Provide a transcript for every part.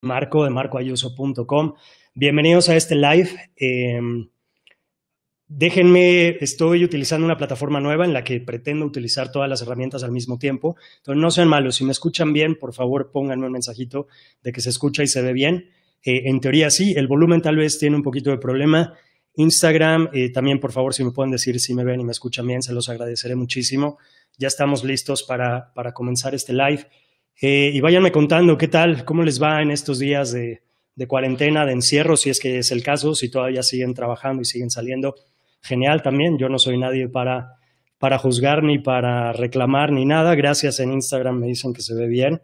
Marco de marcoayuso.com. Bienvenidos a este live. Em, déjenme, estoy utilizando una plataforma nueva en la que pretendo utilizar todas las herramientas al mismo tiempo. Entonces, no sean malos. Si me escuchan bien, por favor, pónganme un mensajito de que se escucha y se ve bien. Eh, en teoría, sí. El volumen tal vez tiene un poquito de problema. Instagram, eh, también, por favor, si me pueden decir si me ven y me escuchan bien, se los agradeceré muchísimo. Ya estamos listos para, para comenzar este live. Eh, y váyanme contando qué tal, cómo les va en estos días de, cuarentena, de encierro, si es que es el caso, si todavía siguen trabajando y siguen saliendo. Genial también, yo no soy nadie para, para juzgar ni para reclamar ni nada. Gracias en Instagram me dicen que se ve bien.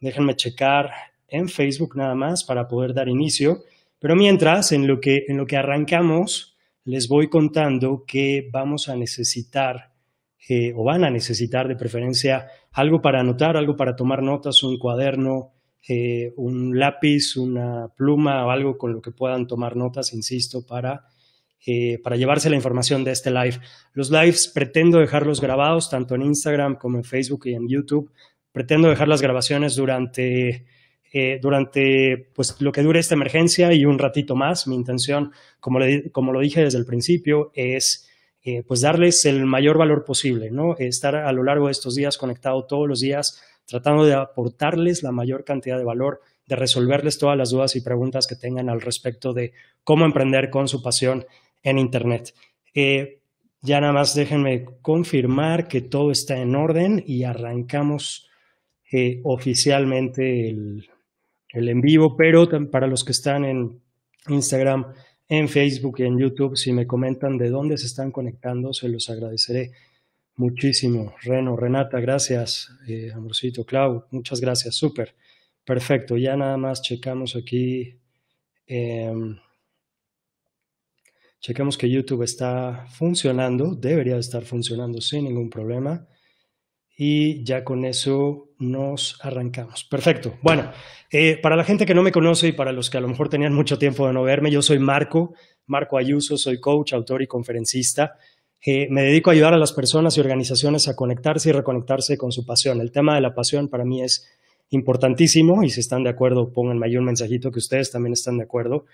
Déjenme checar en Facebook nada más para poder dar inicio. Pero mientras, en lo que, en lo que arrancamos, les voy contando que vamos a necesitar eh, o van a necesitar de preferencia algo para anotar, algo para tomar notas, un cuaderno, eh, un lápiz, una pluma o algo con lo que puedan tomar notas, insisto, para, eh, para llevarse la información de este live. Los lives pretendo dejarlos grabados tanto en Instagram como en Facebook y en YouTube. Pretendo dejar las grabaciones durante, eh, durante pues, lo que dure esta emergencia y un ratito más. Mi intención, como, le, como lo dije desde el principio, es eh, pues darles el mayor valor posible, ¿no? Estar a lo largo de estos días conectado todos los días, tratando de aportarles la mayor cantidad de valor, de resolverles todas las dudas y preguntas que tengan al respecto de cómo emprender con su pasión en Internet. Eh, ya nada más déjenme confirmar que todo está en orden y arrancamos eh, oficialmente el, el en vivo, pero para los que están en Instagram, en Facebook y en YouTube. Si me comentan de dónde se están conectando, se los agradeceré muchísimo. Reno, Renata, gracias. Eh, amorcito, Clau, muchas gracias. Súper. Perfecto. Ya nada más checamos aquí. Em, checamos que YouTube está funcionando. Debería estar funcionando sin ningún problema y ya con eso nos arrancamos. Perfecto. Bueno, eh, para la gente que no me conoce y para los que a lo mejor tenían mucho tiempo de no verme, yo soy Marco, Marco Ayuso, soy coach, autor y conferencista. Eh, me dedico a ayudar a las personas y organizaciones a conectarse y reconectarse con su pasión. El tema de la pasión para mí es importantísimo y si están de acuerdo, pongan ahí un mensajito que ustedes también están de acuerdo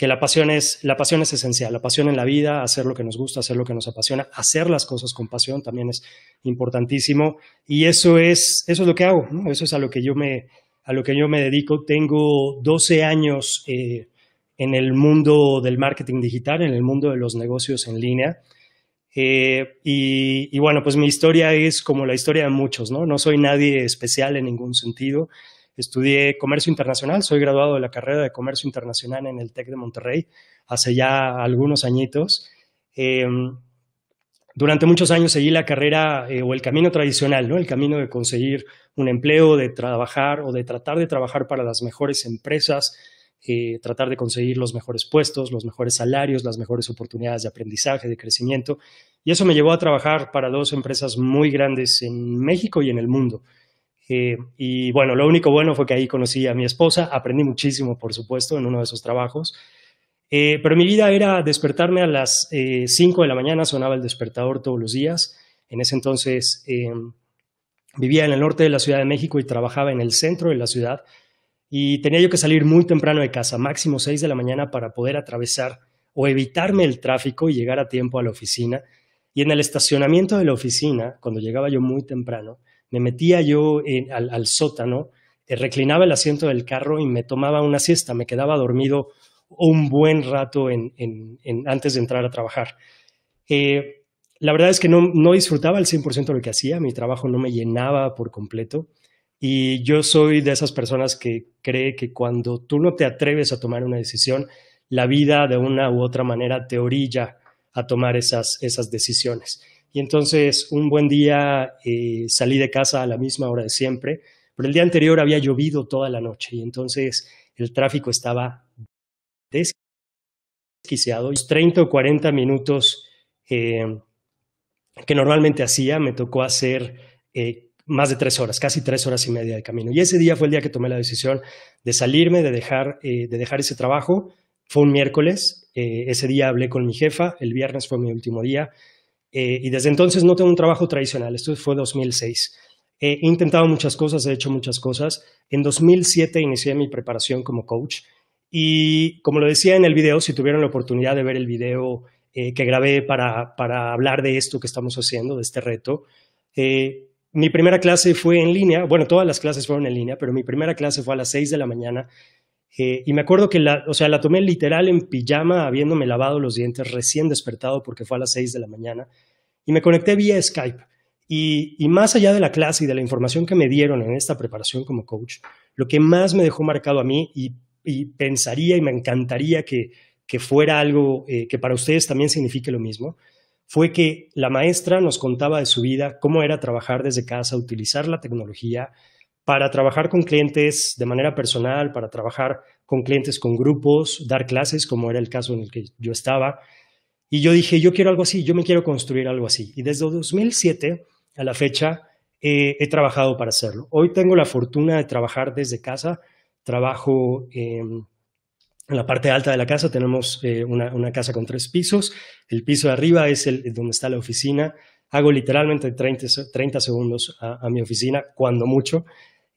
que la pasión, es, la pasión es esencial, la pasión en la vida, hacer lo que nos gusta, hacer lo que nos apasiona, hacer las cosas con pasión también es importantísimo y eso es, eso es lo que hago, eso es a lo que yo me, a lo que yo me dedico. Tengo 12 años eh, en el mundo del marketing digital, en el mundo de los negocios en línea. Eh, y, y, bueno, pues mi historia es como la historia de muchos, ¿no? No soy nadie especial en ningún sentido. Estudié comercio internacional, soy graduado de la carrera de comercio internacional en el TEC de Monterrey hace ya algunos añitos. Em, durante muchos años seguí la carrera eh, o el camino tradicional, ¿no? El camino de conseguir un empleo, de trabajar o de tratar de trabajar para las mejores empresas, eh, tratar de conseguir los mejores puestos, los mejores salarios, las mejores oportunidades de aprendizaje, de crecimiento. Y eso me llevó a trabajar para dos empresas muy grandes en México y en el mundo. Eh, y bueno, lo único bueno fue que ahí conocí a mi esposa, aprendí muchísimo, por supuesto, en uno de esos trabajos. Eh, pero mi vida era despertarme a las 5 eh, de la mañana, sonaba el despertador todos los días. En ese entonces vivía en el norte de la Ciudad de México y trabajaba en el centro de la ciudad. Y tenía yo que salir muy temprano de casa, máximo 6 de la mañana, para poder atravesar o evitarme el tráfico y llegar a tiempo a la oficina. Y en el estacionamiento de la oficina, cuando llegaba yo muy temprano, me metía yo al, sótano, eh, reclinaba el asiento del carro y me tomaba una siesta, me quedaba dormido un buen rato antes de entrar a trabajar. Eh, la verdad es que no, disfrutaba al 100% de lo que hacía, mi trabajo no me llenaba por completo y yo soy de esas personas que cree que cuando tú no te atreves a tomar una decisión, la vida de una u otra manera te orilla a tomar esas decisiones. Y entonces un buen día eh, salí de casa a la misma hora de siempre, pero el día anterior había llovido toda la noche y entonces el tráfico estaba desquiciado. 30 o 40 minutos eh, que normalmente hacía, me tocó hacer eh, más de tres horas, casi tres horas y media de camino. Y ese día fue el día que tomé la decisión de salirme, de dejar, de dejar ese trabajo. Fue un miércoles, ese día hablé con mi jefa, el viernes fue mi último día. Eh, y desde entonces no tengo un trabajo tradicional, esto fue 2006. He intentado muchas cosas, he hecho muchas cosas. En 2007 inicié mi preparación como coach y como lo decía en el video, si tuvieron la oportunidad de ver el video eh, que grabé para, hablar de esto que estamos haciendo, de este reto, eh, mi primera clase fue en línea, bueno, todas las clases fueron en línea, pero mi primera clase fue a las 6 de la mañana eh, y me acuerdo que la, o sea, la tomé literal en pijama, habiéndome lavado los dientes, recién despertado porque fue a las 6 de la mañana. Y me conecté vía Skype. Y, más allá de la clase y de la información que me dieron en esta preparación como coach, lo que más me dejó marcado a mí y, pensaría y me encantaría que, que fuera algo eh, que para ustedes también signifique lo mismo, fue que la maestra nos contaba de su vida, cómo era trabajar desde casa, utilizar la tecnología, para trabajar con clientes de manera personal, para trabajar con clientes con grupos, dar clases, como era el caso en el que yo estaba. Y yo dije, yo quiero algo así, yo me quiero construir algo así. Y desde 2007 a la fecha he trabajado para hacerlo. Hoy tengo la fortuna de trabajar desde casa, trabajo en la parte alta de la casa, tenemos eh, una, casa con tres pisos, el piso de arriba es el, donde está la oficina, hago literalmente 30, 30 segundos a, a mi oficina, cuando mucho,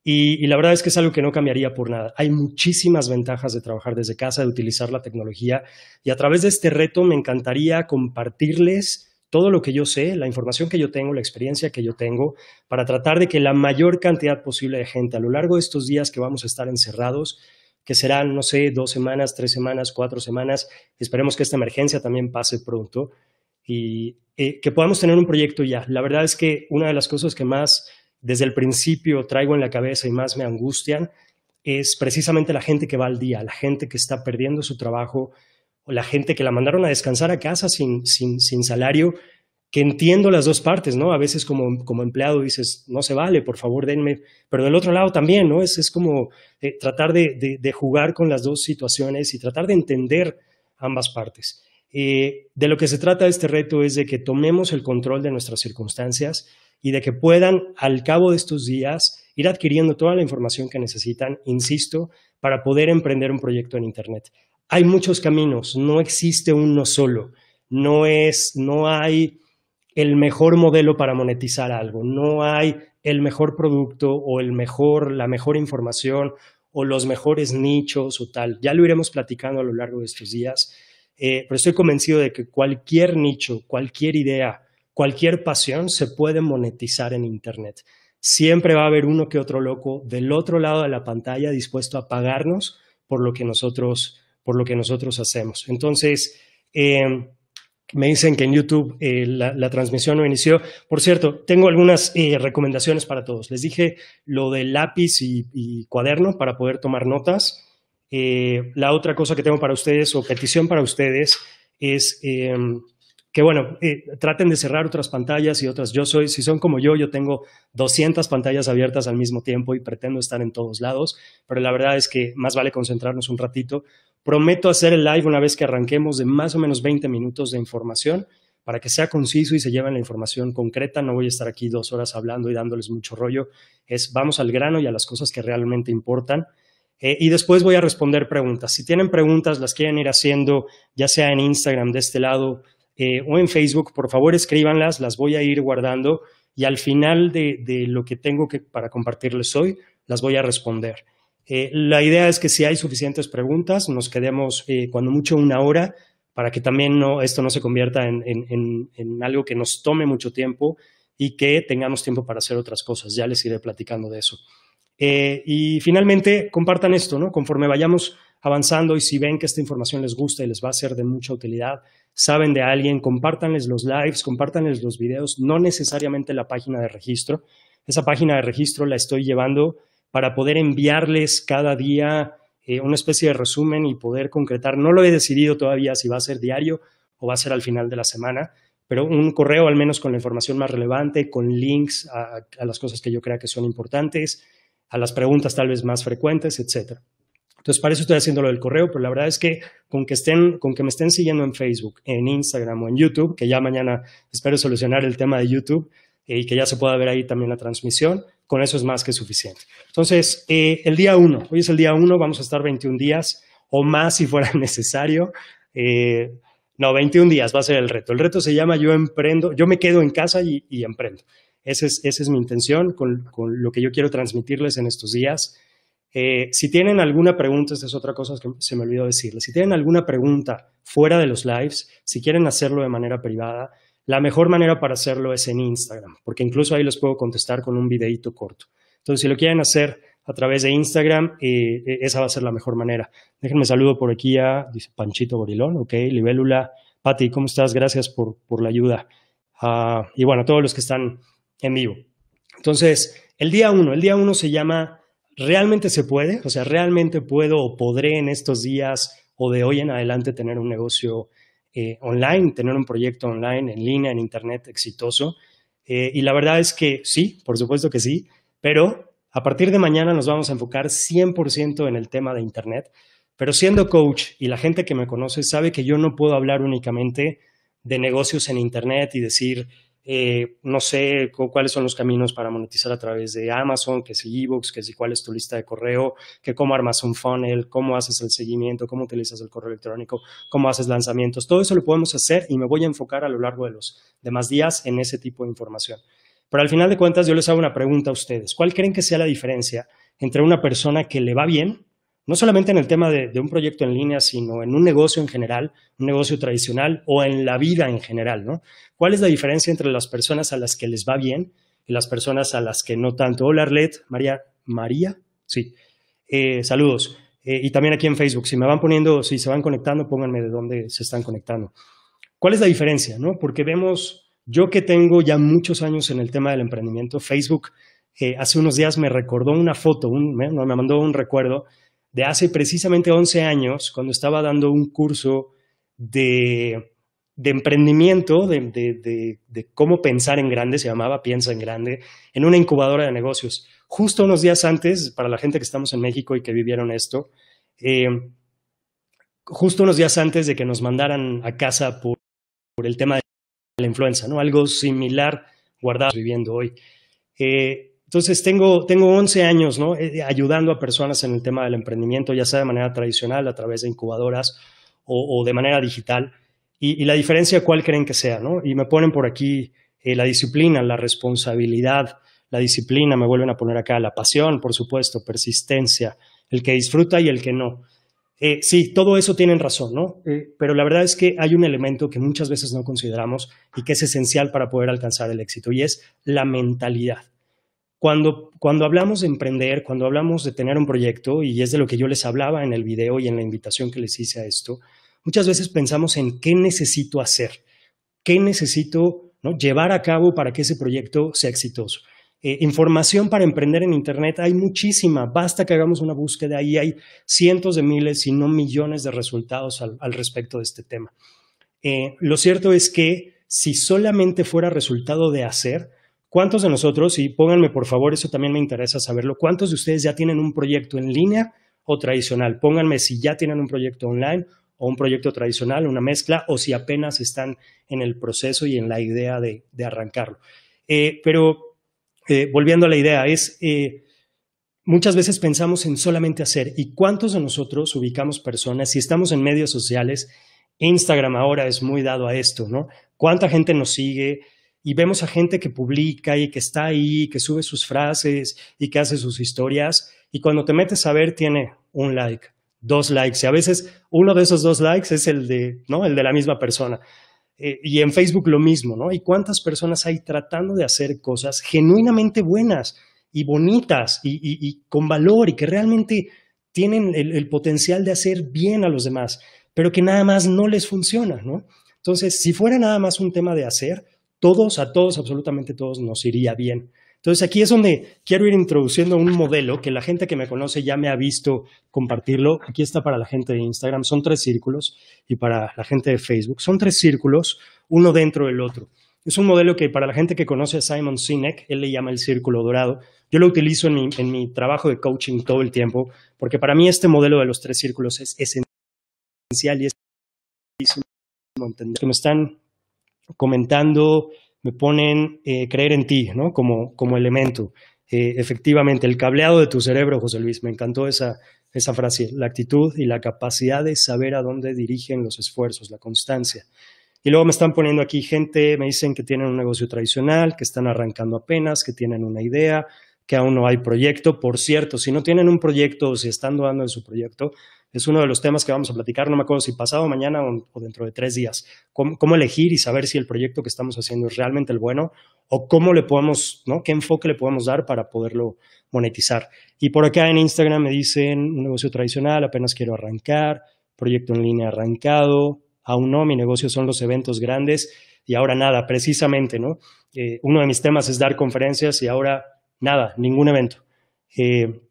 y, la verdad es que es algo que no cambiaría por nada. Hay muchísimas ventajas de trabajar desde casa, de utilizar la tecnología. Y a través de este reto me encantaría compartirles todo lo que yo sé, la información que yo tengo, la experiencia que yo tengo, para tratar de que la mayor cantidad posible de gente a lo largo de estos días que vamos a estar encerrados, que serán, no sé, dos semanas, tres semanas, cuatro semanas, esperemos que esta emergencia también pase pronto y eh, que podamos tener un proyecto ya. La verdad es que una de las cosas que más desde el principio traigo en la cabeza y más me angustian, es precisamente la gente que va al día, la gente que está perdiendo su trabajo, o la gente que la mandaron a descansar a casa sin, salario, que entiendo las dos partes, ¿no? A veces como, como empleado dices, no se vale, por favor, denme, pero del otro lado también, ¿no? Es, es como eh, tratar de, jugar con las dos situaciones y tratar de entender ambas partes. Eh, de lo que se trata este reto es de que tomemos el control de nuestras circunstancias y de que puedan al cabo de estos días ir adquiriendo toda la información que necesitan, insisto, para poder emprender un proyecto en Internet. Hay muchos caminos, no existe uno solo, no es, no hay el mejor modelo para monetizar algo, no hay el mejor producto o el mejor, la mejor información o los mejores nichos o tal. Ya lo iremos platicando a lo largo de estos días, eh, pero estoy convencido de que cualquier nicho, cualquier idea, Cualquier pasión se puede monetizar en Internet. Siempre va a haber uno que otro loco del otro lado de la pantalla dispuesto a pagarnos por lo que nosotros, por lo que nosotros hacemos. Entonces, eh, me dicen que en YouTube eh, la, transmisión no inició. Por cierto, tengo algunas eh, recomendaciones para todos. Les dije lo del lápiz y, cuaderno para poder tomar notas. la otra cosa que tengo para ustedes o petición para ustedes es que bueno, eh, traten de cerrar otras pantallas y otras. Yo soy, si son como yo, yo tengo 200 pantallas abiertas al mismo tiempo y pretendo estar en todos lados, pero la verdad es que más vale concentrarnos un ratito. Prometo hacer el live una vez que arranquemos de más o menos 20 minutos de información para que sea conciso y se lleven la información concreta. No voy a estar aquí dos horas hablando y dándoles mucho rollo. Es vamos al grano y a las cosas que realmente importan. Eh, y después voy a responder preguntas. Si tienen preguntas, las quieren ir haciendo, ya sea en Instagram de este lado, eh, o en Facebook, por favor escríbanlas, las voy a ir guardando y al final de, lo que tengo que, para compartirles hoy, las voy a responder. Eh, la idea es que si hay suficientes preguntas, nos quedemos eh, cuando mucho una hora para que también esto no se convierta en, algo que nos tome mucho tiempo y que tengamos tiempo para hacer otras cosas. Ya les iré platicando de eso. Eh, y finalmente, compartan esto, ¿no? Conforme vayamos avanzando y si ven que esta información les gusta y les va a ser de mucha utilidad, saben de alguien, compartanles los lives, compartanles los videos, no necesariamente la página de registro. Esa página de registro la estoy llevando para poder enviarles cada día eh, una especie de resumen y poder concretar. No lo he decidido todavía si va a ser diario o va a ser al final de la semana, pero un correo al menos con la información más relevante, con links a, a las cosas que yo crea que son importantes, a las preguntas tal vez más frecuentes, etcétera. Entonces, para eso estoy haciendo lo del correo, pero la verdad es que con que, estén, con que me estén siguiendo en Facebook, en Instagram o en YouTube, que ya mañana espero solucionar el tema de YouTube eh, y que ya se pueda ver ahí también la transmisión, con eso es más que suficiente. Entonces, eh, el día 1, hoy es el día 1, vamos a estar 21 días o más si fuera necesario. Eh, no, 21 días va a ser el reto. El reto se llama Yo emprendo, yo me quedo en casa y emprendo es, esa es mi intención con, lo que yo quiero transmitirles en estos días. Eh, si tienen alguna pregunta, esta es otra cosa que se me olvidó decirles, si tienen alguna pregunta fuera de los lives, si quieren hacerlo de manera privada, la mejor manera para hacerlo es en Instagram, porque incluso ahí los puedo contestar con un videito corto. Entonces, si lo quieren hacer a través de Instagram, eh, eh, esa va a ser la mejor manera. Déjenme saludo por aquí a dice Panchito Gorilón, ok, Libélula, Pati, ¿cómo estás? Gracias por, la ayuda. Ah, y bueno, a todos los que están en vivo. Entonces, el día uno, el día uno se llama realmente se puede, o sea, realmente puedo o podré en estos días o de hoy en adelante tener un negocio eh, online, tener un proyecto online, en línea, en internet exitoso. Eh, y la verdad es que sí, por supuesto que sí, pero a partir de mañana nos vamos a enfocar 100% en el tema de internet. Pero siendo coach y la gente que me conoce sabe que yo no puedo hablar únicamente de negocios en internet y decir, eh, no sé cuáles son los caminos para monetizar a través de Amazon, que es ebooks, que si cuál es tu lista de correo, que cómo armas un funnel, cómo haces el seguimiento, cómo utilizas el correo electrónico, cómo haces lanzamientos. Todo eso lo podemos hacer y me voy a enfocar a lo largo de los demás días en ese tipo de información. Pero al final de cuentas yo les hago una pregunta a ustedes. ¿Cuál creen que sea la diferencia entre una persona que le va bien no solamente en el tema de, un proyecto en línea, sino en un negocio en general, un negocio tradicional o en la vida en general, ¿no? ¿Cuál es la diferencia entre las personas a las que les va bien y las personas a las que no tanto? Hola, Arlet, María, María, sí, eh, saludos. Eh, y también aquí en Facebook, si me van poniendo, si se van conectando, pónganme de dónde se están conectando. ¿Cuál es la diferencia, no? Porque vemos, yo que tengo ya muchos años en el tema del emprendimiento, Facebook eh, hace unos días me recordó una foto, me mandó un recuerdo de hace precisamente 11 años, cuando estaba dando un curso de, emprendimiento, de, cómo pensar en grande, se llamaba Piensa en Grande, en una incubadora de negocios. Justo unos días antes, para la gente que estamos en México y que vivieron esto, eh, justo unos días antes de que nos mandaran a casa por, el tema de la influenza, ¿no? Algo similar guardado viviendo hoy. Eh, entonces, tengo, tengo 11 años eh, ayudando a personas en el tema del emprendimiento, ya sea de manera tradicional, a través de incubadoras o, de manera digital. Y, la diferencia, ¿cuál creen que sea? Y me ponen por aquí eh, la disciplina, la responsabilidad, la disciplina, me vuelven a poner acá la pasión, por supuesto, persistencia, el que disfruta y el que no. Eh, sí, todo eso tienen razón, pero la verdad es que hay un elemento que muchas veces no consideramos y que es esencial para poder alcanzar el éxito y es la mentalidad. Cuando, cuando hablamos de emprender, cuando hablamos de tener un proyecto, y es de lo que yo les hablaba en el video y en la invitación que les hice a esto, muchas veces pensamos en qué necesito hacer, qué necesito llevar a cabo para que ese proyecto sea exitoso. Eh, información para emprender en Internet hay muchísima, basta que hagamos una búsqueda y hay cientos de miles, si no millones de resultados al, respecto de este tema. Eh, lo cierto es que si solamente fuera resultado de hacer, ¿Cuántos de nosotros, y pónganme por favor, eso también me interesa saberlo, cuántos de ustedes ya tienen un proyecto en línea o tradicional? Pónganme si ya tienen un proyecto online o un proyecto tradicional, una mezcla, o si apenas están en el proceso y en la idea de, arrancarlo. Eh, pero eh, volviendo a la idea, es eh, muchas veces pensamos en solamente hacer. ¿Y cuántos de nosotros ubicamos personas? Si estamos en medios sociales, Instagram ahora es muy dado a esto, ¿no? ¿Cuánta gente nos sigue? y vemos a gente que publica y que está ahí, que sube sus frases y que hace sus historias, y cuando te metes a ver tiene un like, dos likes, y a veces uno de esos dos likes es el de, ¿no? el de la misma persona. Eh, y en Facebook lo mismo, ¿no? ¿Y cuántas personas hay tratando de hacer cosas genuinamente buenas y bonitas y, con valor y que realmente tienen el, el potencial de hacer bien a los demás, pero que nada más no les funciona, ¿no? Entonces, si fuera nada más un tema de hacer, todos, a todos, absolutamente todos nos iría bien. Entonces aquí es donde quiero ir introduciendo un modelo que la gente que me conoce ya me ha visto compartirlo. Aquí está para la gente de Instagram, son tres círculos y para la gente de Facebook. Son tres círculos, uno dentro del otro. Es un modelo que para la gente que conoce a Simon Sinek, él le llama el círculo dorado. Yo lo utilizo en mi, trabajo de coaching todo el tiempo, porque para mí este modelo de los tres círculos es esencial y es que me están comentando, me ponen eh, creer en ti, ¿no? Como, como elemento. Eh, efectivamente, el cableado de tu cerebro, José Luis, me encantó esa, esa frase, la actitud y la capacidad de saber a dónde dirigen los esfuerzos, la constancia. Y luego me están poniendo aquí gente, me dicen que tienen un negocio tradicional, que están arrancando apenas, que tienen una idea, que aún no hay proyecto. Por cierto, si no tienen un proyecto o si están dudando en su proyecto, es uno de los temas que vamos a platicar, no me acuerdo si pasado, mañana o, dentro de tres días. Cómo, elegir y saber si el proyecto que estamos haciendo es realmente el bueno o cómo le podemos, ¿no? ¿Qué enfoque le podemos dar para poderlo monetizar? Y por acá en Instagram me dicen un negocio tradicional, apenas quiero arrancar, proyecto en línea arrancado, aún no, mi negocio son los eventos grandes y ahora nada, precisamente, ¿no? Eh, uno de mis temas es dar conferencias y ahora nada, ningún evento. Eh,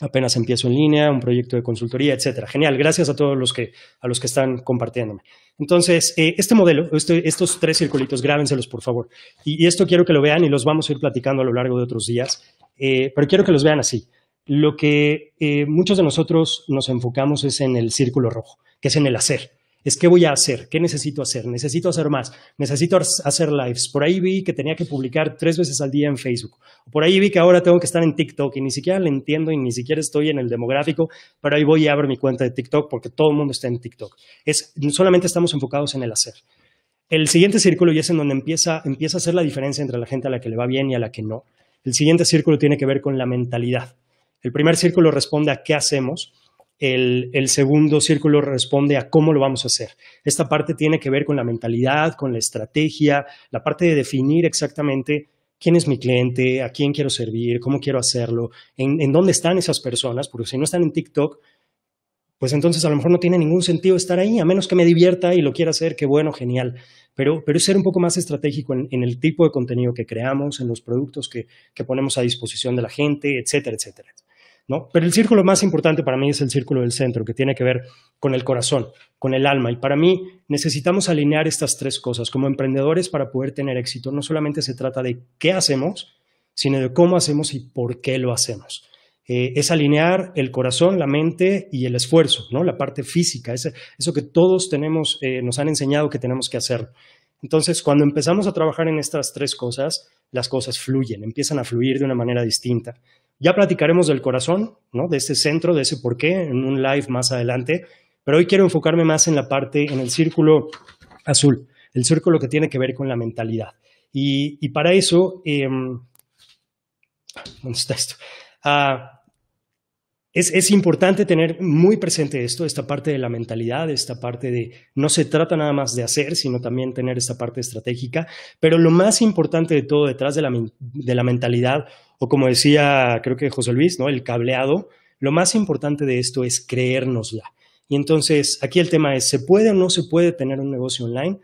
apenas empiezo en línea, un proyecto de consultoría, etcétera. Genial, gracias a todos los que, a los que están compartiéndome. Entonces, eh, este modelo, este, estos tres circulitos, grábenselos por favor. Y, esto quiero que lo vean y los vamos a ir platicando a lo largo de otros días, eh, pero quiero que los vean así. Lo que eh, muchos de nosotros nos enfocamos es en el círculo rojo, que es en el hacer es qué voy a hacer, qué necesito hacer, necesito hacer más, necesito hacer lives. Por ahí vi que tenía que publicar tres veces al día en Facebook. Por ahí vi que ahora tengo que estar en TikTok y ni siquiera le entiendo y ni siquiera estoy en el demográfico, pero ahí voy a abrir mi cuenta de TikTok porque todo el mundo está en TikTok. Es, solamente estamos enfocados en el hacer. El siguiente círculo y es en donde empieza, empieza a hacer la diferencia entre la gente a la que le va bien y a la que no. El siguiente círculo tiene que ver con la mentalidad. El primer círculo responde a qué hacemos. El, segundo círculo responde a cómo lo vamos a hacer. Esta parte tiene que ver con la mentalidad, con la estrategia, la parte de definir exactamente quién es mi cliente, a quién quiero servir, cómo quiero hacerlo, en, dónde están esas personas, porque si no están en TikTok, pues entonces a lo mejor no tiene ningún sentido estar ahí, a menos que me divierta y lo quiera hacer, qué bueno, genial. Pero, pero es ser un poco más estratégico en, el tipo de contenido que creamos, en los productos que, que ponemos a disposición de la gente, etcétera, etcétera. Pero el círculo más importante para mí es el círculo del centro, que tiene que ver con el corazón, con el alma. Y para mí necesitamos alinear estas tres cosas. Como emprendedores para poder tener éxito, no solamente se trata de qué hacemos, sino de cómo hacemos y por qué lo hacemos. Eh, es alinear el corazón, la mente y el esfuerzo, la parte física, eso que todos tenemos, eh, nos han enseñado que tenemos que hacer. Entonces, cuando empezamos a trabajar en estas tres cosas, las cosas fluyen, empiezan a fluir de una manera distinta. Ya platicaremos del corazón, ¿no? de ese centro, de ese porqué, en un live más adelante, pero hoy quiero enfocarme más en la parte, en el círculo azul, el círculo que tiene que ver con la mentalidad. Y, y para eso, em, ¿dónde está esto? Ah, es, importante tener muy presente esto, esta parte de la mentalidad, esta parte de no se trata nada más de hacer, sino también tener esta parte estratégica, pero lo más importante de todo detrás de la, mentalidad, o como decía creo que José Luis, ¿no? el cableado, lo más importante de esto es creérnosla. Y entonces aquí el tema es, ¿se puede o no se puede tener un negocio online?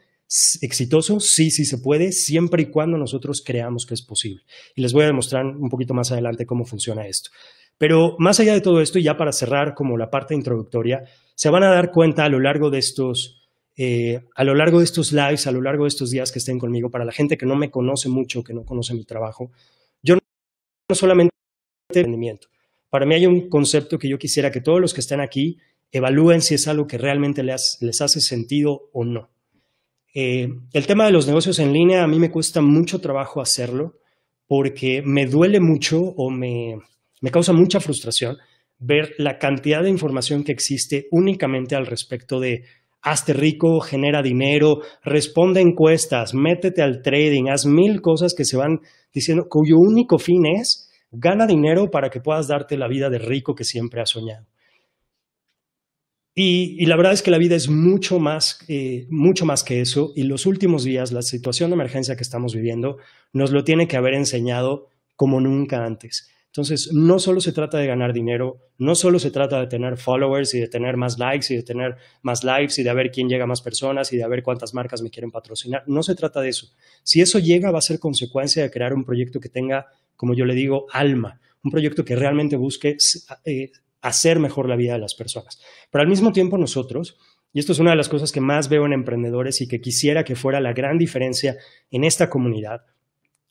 exitoso, sí, sí se puede, siempre y cuando nosotros creamos que es posible. Y les voy a demostrar un poquito más adelante cómo funciona esto. Pero más allá de todo esto, y ya para cerrar como la parte introductoria, se van a dar cuenta a lo largo de estos, eh, a lo largo de estos lives, a lo largo de estos días que estén conmigo, para la gente que no me conoce mucho, que no conoce mi trabajo, yo no solamente emprendimiento. Para mí hay un concepto que yo quisiera que todos los que estén aquí evalúen si es algo que realmente les, les hace sentido o no. Eh, el tema de los negocios en línea a mí me cuesta mucho trabajo hacerlo porque me duele mucho o me, me causa mucha frustración ver la cantidad de información que existe únicamente al respecto de hazte rico, genera dinero, responde encuestas, métete al trading, haz mil cosas que se van diciendo cuyo único fin es gana dinero para que puedas darte la vida de rico que siempre has soñado. Y, la verdad es que la vida es mucho más, eh, mucho más que eso y los últimos días, la situación de emergencia que estamos viviendo, nos lo tiene que haber enseñado como nunca antes. Entonces, no solo se trata de ganar dinero, no solo se trata de tener followers y de tener más likes y de tener más likes y de ver quién llega a más personas y de ver cuántas marcas me quieren patrocinar. No se trata de eso. Si eso llega, va a ser consecuencia de crear un proyecto que tenga, como yo le digo, alma, un proyecto que realmente busque eh, hacer mejor la vida de las personas. Pero al mismo tiempo nosotros, y esto es una de las cosas que más veo en emprendedores y que quisiera que fuera la gran diferencia en esta comunidad,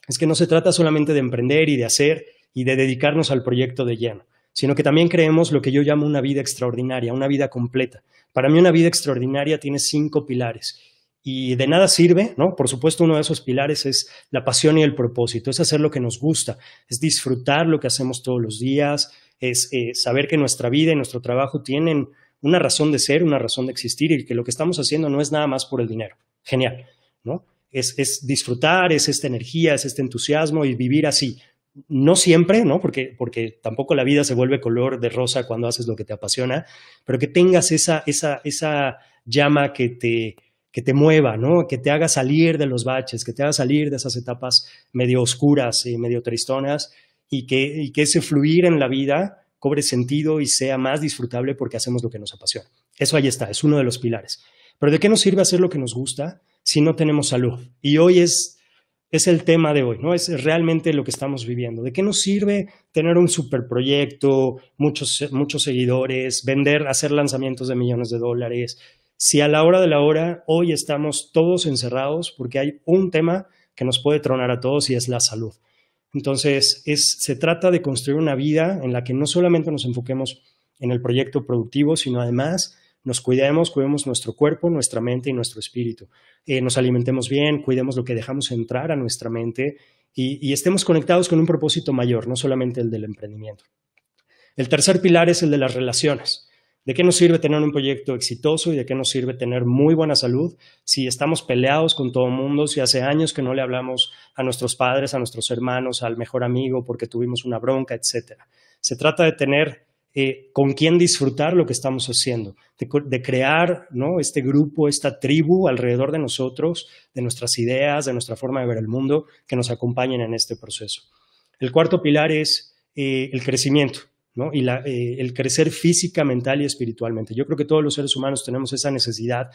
es que no se trata solamente de emprender y de hacer y de dedicarnos al proyecto de lleno, sino que también creemos lo que yo llamo una vida extraordinaria, una vida completa. Para mí una vida extraordinaria tiene cinco pilares y de nada sirve, ¿no? Por supuesto, uno de esos pilares es la pasión y el propósito, es hacer lo que nos gusta, es disfrutar lo que hacemos todos los días, es eh, saber que nuestra vida y nuestro trabajo tienen una razón de ser, una razón de existir y que lo que estamos haciendo no es nada más por el dinero. Genial, ¿no? es disfrutar, es esta energía, es este entusiasmo y vivir así, no siempre, ¿no? Porque, porque tampoco la vida se vuelve color de rosa cuando haces lo que te apasiona, pero que tengas esa, llama que te, que te mueva, ¿no? Que te haga salir de los baches, que te haga salir de esas etapas medio oscuras y medio tristonas y que, y que ese fluir en la vida cobre sentido y sea más disfrutable porque hacemos lo que nos apasiona. Eso ahí está, es uno de los pilares. Pero ¿de qué nos sirve hacer lo que nos gusta si no tenemos salud? Y hoy es es el tema de hoy, ¿no? Es realmente lo que estamos viviendo. ¿De qué nos sirve tener un superproyecto, muchos, muchos seguidores, vender, hacer lanzamientos de millones de dólares? Si a la hora de la hora, hoy estamos todos encerrados porque hay un tema que nos puede tronar a todos y es la salud. Entonces, se trata de construir una vida en la que no solamente nos enfoquemos en el proyecto productivo, sino además nos cuidemos, cuidemos nuestro cuerpo, nuestra mente y nuestro espíritu. Eh, nos alimentemos bien, cuidemos lo que dejamos entrar a nuestra mente y, y estemos conectados con un propósito mayor, no solamente el del emprendimiento. El tercer pilar es el de las relaciones. ¿De qué nos sirve tener un proyecto exitoso y de qué nos sirve tener muy buena salud si estamos peleados con todo el mundo, si hace años que no le hablamos a nuestros padres, a nuestros hermanos, al mejor amigo porque tuvimos una bronca, etcétera? Se trata de tener eh, con quién disfrutar lo que estamos haciendo, de, crear este grupo, esta tribu alrededor de nosotros, de nuestras ideas, de nuestra forma de ver el mundo, que nos acompañen en este proceso. El cuarto pilar es eh, el crecimiento. y eh, el crecer física, mental y espiritualmente. Yo creo que todos los seres humanos tenemos esa necesidad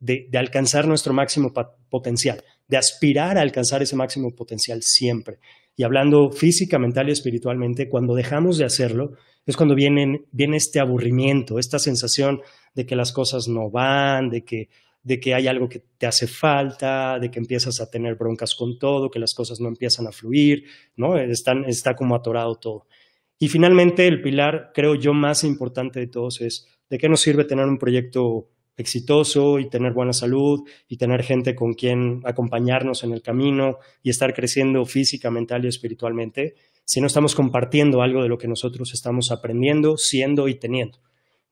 de, de alcanzar nuestro máximo potencial, de aspirar a alcanzar ese máximo potencial siempre y hablando física, mental y espiritualmente, cuando dejamos de hacerlo, es cuando vienen, viene este aburrimiento, esta sensación de que las cosas no van, de que, de que hay algo que te hace falta, de que empiezas a tener broncas con todo, que las cosas no empiezan a fluir, ¿no? está como atorado todo. Y finalmente, el pilar, creo yo, más importante de todos es, ¿de qué nos sirve tener un proyecto exitoso y tener buena salud y tener gente con quien acompañarnos en el camino y estar creciendo física, mental y espiritualmente, si no estamos compartiendo algo de lo que nosotros estamos aprendiendo, siendo y teniendo.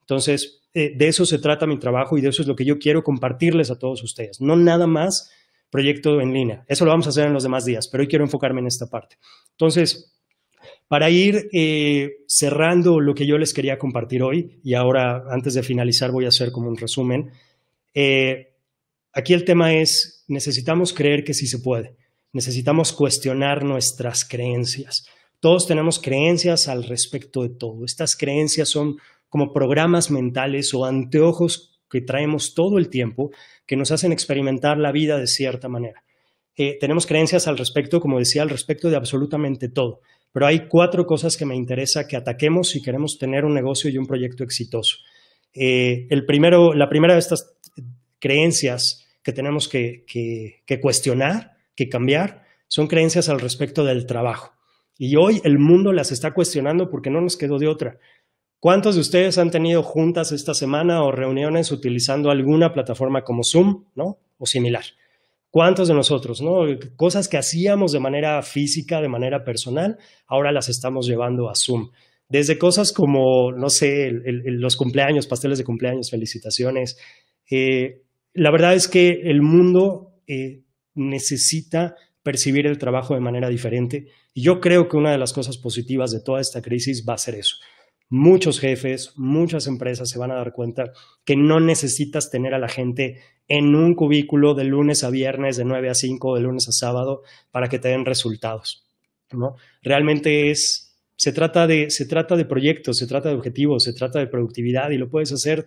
Entonces, eh, de eso se trata mi trabajo y de eso es lo que yo quiero compartirles a todos ustedes. No nada más proyecto en línea. Eso lo vamos a hacer en los demás días, pero hoy quiero enfocarme en esta parte. Entonces, para ir eh, cerrando lo que yo les quería compartir hoy, y ahora antes de finalizar voy a hacer como un resumen, eh, aquí el tema es, necesitamos creer que sí se puede, necesitamos cuestionar nuestras creencias. Todos tenemos creencias al respecto de todo. Estas creencias son como programas mentales o anteojos que traemos todo el tiempo que nos hacen experimentar la vida de cierta manera. Eh, tenemos creencias al respecto, como decía, al respecto de absolutamente todo. Pero hay cuatro cosas que me interesa que ataquemos si queremos tener un negocio y un proyecto exitoso. Eh, el primero, la primera de estas creencias que tenemos que, que cuestionar, que cambiar, son creencias al respecto del trabajo. Y hoy el mundo las está cuestionando porque no nos quedó de otra. ¿Cuántos de ustedes han tenido juntas esta semana o reuniones utilizando alguna plataforma como Zoom, ¿no? O similar? ¿Cuántos de nosotros, no? Cosas que hacíamos de manera física, de manera personal, ahora las estamos llevando a Zoom. Desde cosas como, no sé, los cumpleaños, pasteles de cumpleaños, felicitaciones. Eh, la verdad es que el mundo eh, necesita percibir el trabajo de manera diferente. Y yo creo que una de las cosas positivas de toda esta crisis va a ser eso muchos jefes, muchas empresas se van a dar cuenta que no necesitas tener a la gente en un cubículo de lunes a viernes, de 9 a 5, de lunes a sábado, para que te den resultados. ¿no? Realmente se trata, de, se trata de proyectos, se trata de objetivos, se trata de productividad y lo puedes hacer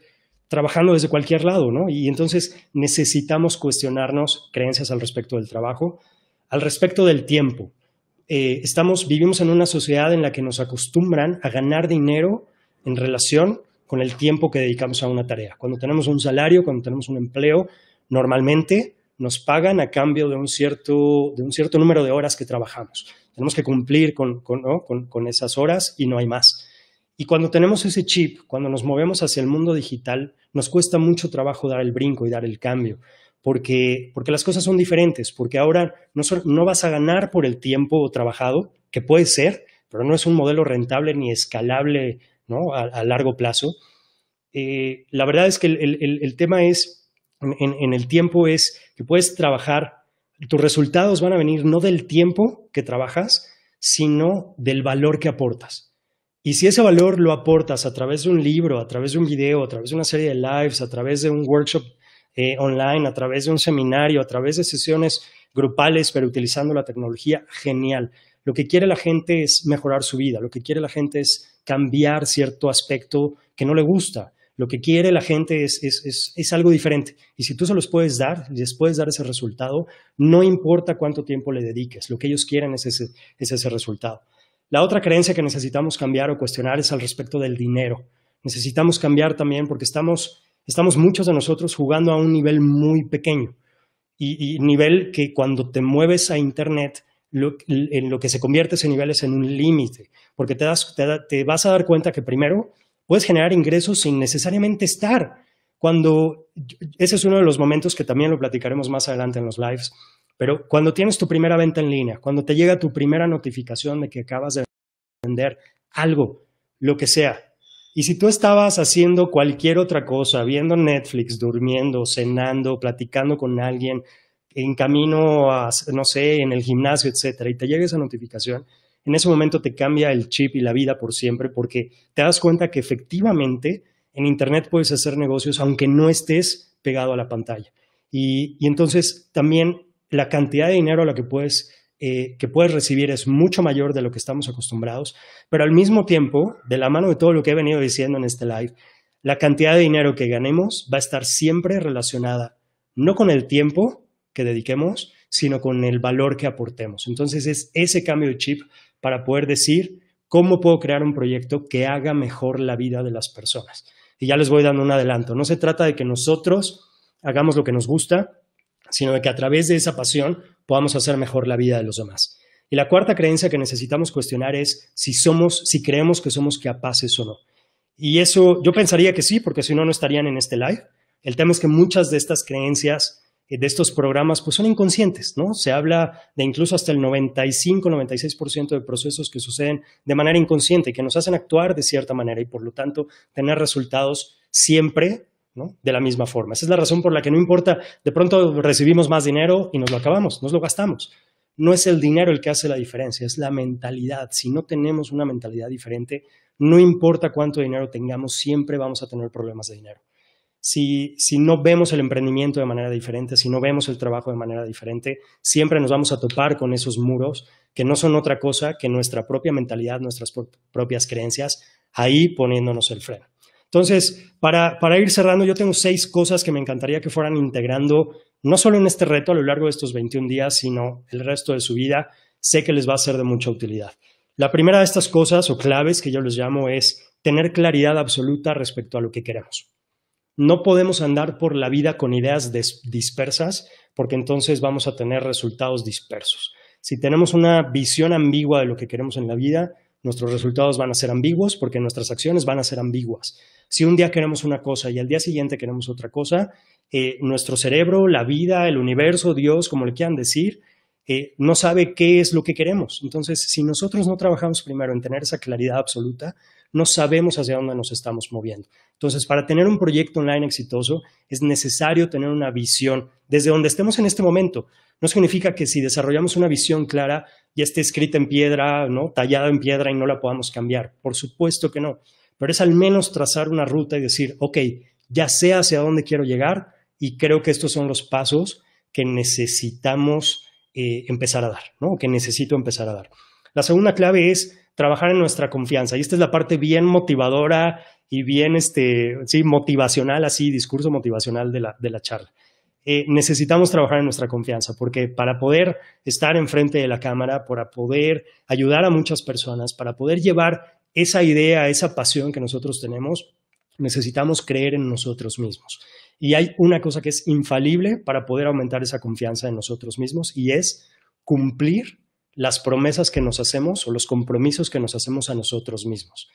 trabajando desde cualquier lado, Y entonces necesitamos cuestionarnos creencias al respecto del trabajo, al respecto del tiempo. Eh, vivimos en una sociedad en la que nos acostumbran a ganar dinero en relación con el tiempo que dedicamos a una tarea. Cuando tenemos un salario, cuando tenemos un empleo, normalmente nos pagan a cambio de un cierto, número de horas que trabajamos. Tenemos que cumplir con esas horas y no hay más. Y cuando tenemos ese chip, cuando nos movemos hacia el mundo digital, nos cuesta mucho trabajo dar el brinco y dar el cambio porque, las cosas son diferentes, porque ahora no, no vas a ganar por el tiempo trabajado, que puede ser, pero no es un modelo rentable ni escalable a, largo plazo. Eh, la verdad es que el, tema es, en, en, el tiempo es que puedes trabajar, tus resultados van a venir no del tiempo que trabajas, sino del valor que aportas. Y si ese valor lo aportas a través de un libro, a través de un video, a través de una serie de lives, a través de un workshop eh, online, a través de un seminario, a través de sesiones grupales, pero utilizando la tecnología, genial. Lo que quiere la gente es mejorar su vida, lo que quiere la gente es cambiar cierto aspecto que no le gusta. Lo que quiere la gente es, es, algo diferente. Y si tú se los puedes dar, les puedes dar ese resultado, no importa cuánto tiempo le dediques, lo que ellos quieren es ese, es ese resultado. La otra creencia que necesitamos cambiar o cuestionar es al respecto del dinero. Necesitamos cambiar también porque estamos estamos muchos de nosotros jugando a un nivel muy pequeño y, nivel que cuando te mueves a Internet, lo, en lo que se convierte ese nivel es en un límite, porque te, das, te vas a dar cuenta que primero puedes generar ingresos sin necesariamente estar. Cuando, ese es uno de los momentos que también lo platicaremos más adelante en los lives, pero cuando tienes tu primera venta en línea, cuando te llega tu primera notificación de que acabas de vender algo, lo que sea, y si tú estabas haciendo cualquier otra cosa, viendo Netflix, durmiendo, cenando, platicando con alguien, en camino a, no sé, en el gimnasio, etcétera, y te llega esa notificación, en ese momento te cambia el chip y la vida por siempre porque te das cuenta que efectivamente en Internet puedes hacer negocios aunque no estés pegado a la pantalla. y entonces también la cantidad de dinero a la que puedes eh, que puedes recibir es mucho mayor de lo que estamos acostumbrados, pero al mismo tiempo, de la mano de todo lo que he venido diciendo en este live, la cantidad de dinero que ganemos va a estar siempre relacionada no con el tiempo que dediquemos, sino con el valor que aportemos. Entonces es ese cambio de chip para poder decir cómo puedo crear un proyecto que haga mejor la vida de las personas. Y ya les voy dando un adelanto. No se trata de que nosotros hagamos lo que nos gusta, sino de que a través de esa pasión podamos hacer mejor la vida de los demás. Y la cuarta creencia que necesitamos cuestionar es si somos, si creemos que somos capaces o no. Y eso yo pensaría que sí, porque si no, no estarían en este live. El tema es que muchas de estas creencias eh, de estos programas pues son inconscientes, ¿no? Se habla de incluso hasta el 95, 96% de procesos que suceden de manera inconsciente, que nos hacen actuar de cierta manera y por lo tanto tener resultados siempre de la misma forma. Esa es la razón por la que no importa, de pronto recibimos más dinero y nos lo acabamos, nos lo gastamos. No es el dinero el que hace la diferencia, es la mentalidad. Si no tenemos una mentalidad diferente, no importa cuánto dinero tengamos, siempre vamos a tener problemas de dinero. Si, si, no vemos el emprendimiento de manera diferente, si no vemos el trabajo de manera diferente, siempre nos vamos a topar con esos muros que no son otra cosa que nuestra propia mentalidad, nuestras propias creencias, ahí poniéndonos el freno. Entonces, para, ir cerrando, yo tengo seis cosas que me encantaría que fueran integrando, no solo en este reto a lo largo de estos 21 días, sino el resto de su vida. Sé que les va a ser de mucha utilidad. La primera de estas cosas o claves que yo les llamo es tener claridad absoluta respecto a lo que queremos. No podemos andar por la vida con ideas dispersas porque entonces vamos a tener resultados dispersos. Si tenemos una visión ambigua de lo que queremos en la vida, nuestros resultados van a ser ambiguos porque nuestras acciones van a ser ambiguas. Si un día queremos una cosa y al día siguiente queremos otra cosa, eh, nuestro cerebro, la vida, el universo, Dios, como le quieran decir, eh, no sabe qué es lo que queremos. Entonces, si nosotros no trabajamos primero en tener esa claridad absoluta, no sabemos hacia dónde nos estamos moviendo. Entonces, para tener un proyecto online exitoso, es necesario tener una visión desde donde estemos en este momento. No significa que si desarrollamos una visión clara, ya esté escrita en piedra, ¿no? Tallada en piedra y no la podamos cambiar. Por supuesto que no. Pero es al menos trazar una ruta y decir, ok, ya sé hacia dónde quiero llegar y creo que estos son los pasos que necesitamos eh, empezar a dar, ¿no? Que necesito empezar a dar. La segunda clave es trabajar en nuestra confianza. Y esta es la parte bien motivadora y bien, este, sí, motivacional, así, discurso motivacional de la charla. Eh, necesitamos trabajar en nuestra confianza, porque para poder estar enfrente de la cámara, para poder ayudar a muchas personas, para poder llevar esa idea, esa pasión que nosotros tenemos, necesitamos creer en nosotros mismos. Y hay una cosa que es infalible para poder aumentar esa confianza en nosotros mismos y es cumplir las promesas que nos hacemos o los compromisos que nos hacemos a nosotros mismos.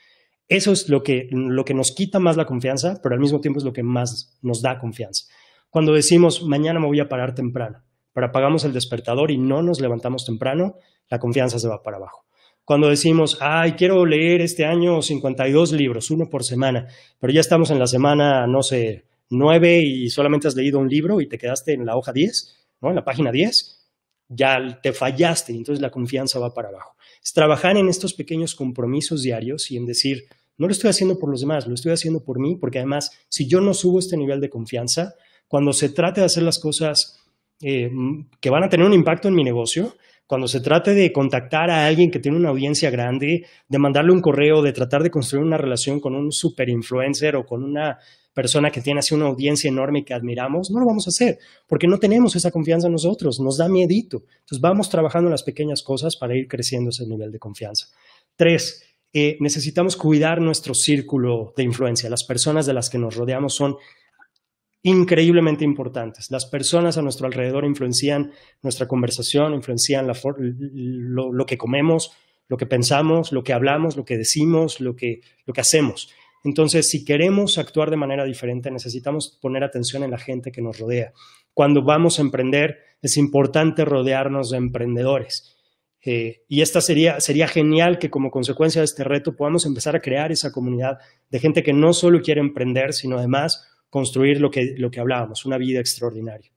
Eso es lo que nos quita más la confianza, pero al mismo tiempo es lo que más nos da confianza. Cuando decimos, mañana me voy a parar temprano, pero apagamos el despertador y no nos levantamos temprano, la confianza se va para abajo. Cuando decimos, ay, quiero leer este año 52 libros, uno por semana, pero ya estamos en la semana, no sé, nueve y solamente has leído un libro y te quedaste en la hoja 10, ¿no? en la página 10, ya te fallaste y entonces la confianza va para abajo. Es trabajar en estos pequeños compromisos diarios y en decir, no lo estoy haciendo por los demás, lo estoy haciendo por mí, porque además, si yo no subo este nivel de confianza, cuando se trate de hacer las cosas eh, que van a tener un impacto en mi negocio, cuando se trate de contactar a alguien que tiene una audiencia grande, de mandarle un correo, de tratar de construir una relación con un super influencer o con una persona que tiene así una audiencia enorme que admiramos, no lo vamos a hacer porque no tenemos esa confianza en nosotros, nos da miedito. Entonces vamos trabajando en las pequeñas cosas para ir creciendo ese nivel de confianza. Tres, eh, necesitamos cuidar nuestro círculo de influencia. Las personas de las que nos rodeamos son increíblemente importantes. Las personas a nuestro alrededor influencian nuestra conversación, influencian lo, que comemos, lo que pensamos, lo que hablamos, lo que decimos, lo que, lo que hacemos. Entonces, si queremos actuar de manera diferente, necesitamos poner atención en la gente que nos rodea. Cuando vamos a emprender, es importante rodearnos de emprendedores. Eh, y esta sería, sería genial que como consecuencia de este reto podamos empezar a crear esa comunidad de gente que no solo quiere emprender, sino además construir lo que, lo que hablábamos, una vida extraordinaria.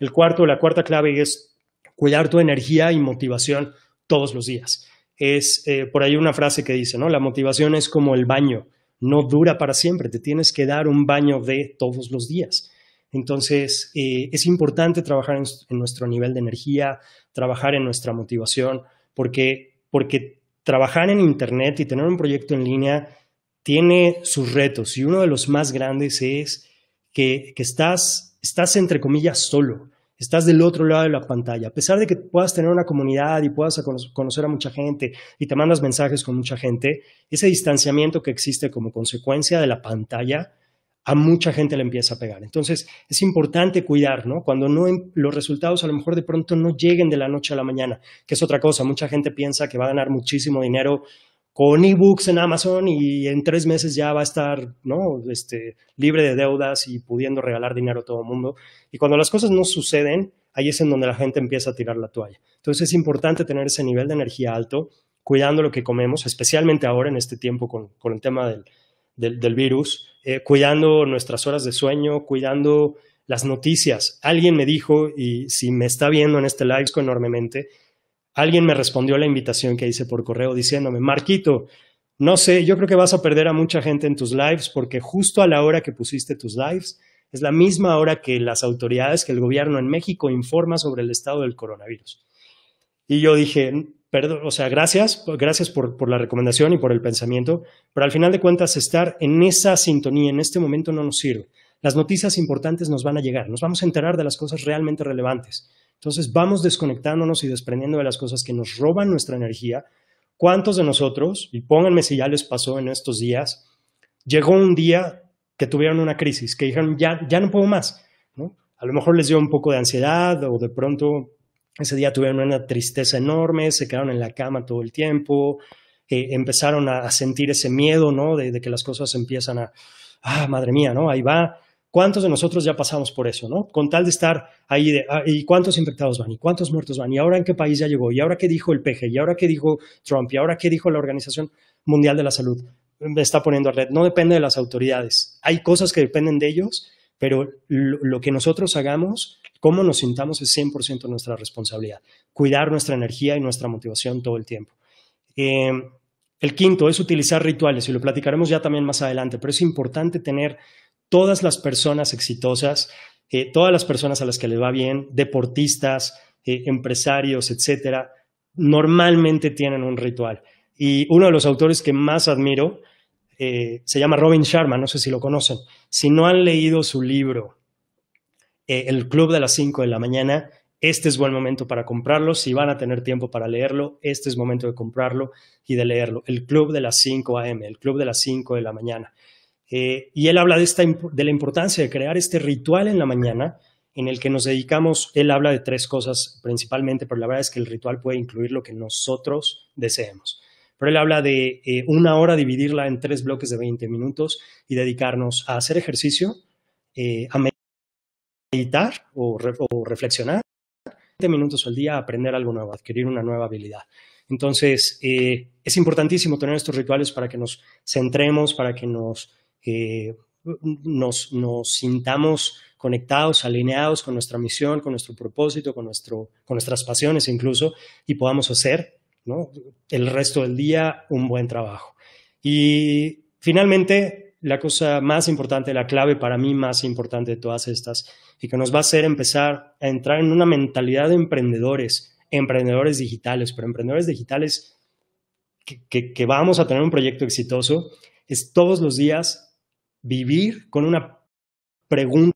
El cuarto, la cuarta clave es cuidar tu energía y motivación todos los días. Es eh, por ahí una frase que dice, ¿no? La motivación es como el baño, no dura para siempre, te tienes que dar un baño de todos los días. Entonces, eh, es importante trabajar en, en, nuestro nivel de energía, trabajar en nuestra motivación, porque, porque trabajar en Internet y tener un proyecto en línea tiene sus retos y uno de los más grandes es que, estás, estás, entre comillas, solo, estás del otro lado de la pantalla, a pesar de que puedas tener una comunidad y puedas conocer a mucha gente y te mandas mensajes con mucha gente, ese distanciamiento que existe como consecuencia de la pantalla, a mucha gente le empieza a pegar. Entonces, es importante cuidar, ¿no? Cuando no, em, los resultados a lo mejor de pronto no lleguen de la noche a la mañana, que es otra cosa. Mucha gente piensa que va a ganar muchísimo dinero con ebooks en Amazon y en tres meses ya va a estar ¿no? este, libre de deudas y pudiendo regalar dinero a todo el mundo. Y cuando las cosas no suceden, ahí es en donde la gente empieza a tirar la toalla. Entonces es importante tener ese nivel de energía alto, cuidando lo que comemos, especialmente ahora en este tiempo con, el tema del, del, virus, eh, cuidando nuestras horas de sueño, cuidando las noticias. Alguien me dijo, y si me está viendo en este live, enormemente, Alguien me respondió a la invitación que hice por correo diciéndome, Marquito, no sé, yo creo que vas a perder a mucha gente en tus lives porque justo a la hora que pusiste tus lives es la misma hora que las autoridades, que el gobierno en México informa sobre el estado del coronavirus. Y yo dije, perdón, o sea, gracias, gracias por, por la recomendación y por el pensamiento, pero al final de cuentas estar en esa sintonía en este momento no nos sirve. Las noticias importantes nos van a llegar, nos vamos a enterar de las cosas realmente relevantes. Entonces vamos desconectándonos y desprendiendo de las cosas que nos roban nuestra energía. ¿Cuántos de nosotros, y pónganme si ya les pasó en estos días, llegó un día que tuvieron una crisis, que dijeron, ya, ya no puedo más? ¿no? A lo mejor les dio un poco de ansiedad o de pronto ese día tuvieron una tristeza enorme, se quedaron en la cama todo el tiempo, eh, empezaron a, sentir ese miedo, ¿no? De, de que las cosas empiezan a, ah, madre mía, ¿no? Ahí va, ¿Cuántos de nosotros ya pasamos por eso, no? Con tal de estar ahí ah, ¿y cuántos infectados van? ¿Y cuántos muertos van? ¿Y ahora en qué país ya llegó? ¿Y ahora qué dijo el PG? ¿Y ahora qué dijo Trump? ¿Y ahora qué dijo la Organización Mundial de la Salud? está poniendo a red. No depende de las autoridades. Hay cosas que dependen de ellos, pero lo, que nosotros hagamos, cómo nos sintamos es 100% nuestra responsabilidad. Cuidar nuestra energía y nuestra motivación todo el tiempo. Eh, el quinto es utilizar rituales y lo platicaremos ya también más adelante, pero es importante tener todas las personas exitosas, eh, todas las personas a las que les va bien, deportistas, eh, empresarios, etcétera, normalmente tienen un ritual. Y uno de los autores que más admiro eh, se llama Robin Sharma, no sé si lo conocen. Si no han leído su libro, El Club de las 5 de la mañana, este es buen momento para comprarlo. Si van a tener tiempo para leerlo, este es momento de comprarlo y de leerlo. El Club de las 5 AM, el Club de las 5 de la mañana. Eh, y él habla de, la importancia de crear este ritual en la mañana en el que nos dedicamos. Él habla de tres cosas principalmente, pero la verdad es que el ritual puede incluir lo que nosotros deseemos. Pero él habla de eh, una hora dividirla en tres bloques de 20 minutos y dedicarnos a hacer ejercicio, eh, a meditar o, reflexionar, 20 minutos al día, a aprender algo nuevo, adquirir una nueva habilidad. Entonces, es importantísimo tener estos rituales para que nos centremos, para que nos que eh, nos, sintamos conectados, alineados con nuestra misión, con nuestro propósito, con, nuestro, con nuestras pasiones incluso, y podamos hacer el resto del día un buen trabajo. Y finalmente, la cosa más importante, la clave para mí más importante de todas estas, y que nos va a hacer empezar a entrar en una mentalidad de emprendedores, emprendedores digitales, pero emprendedores digitales que vamos a tener un proyecto exitoso, es todos los días vivir con una pregunta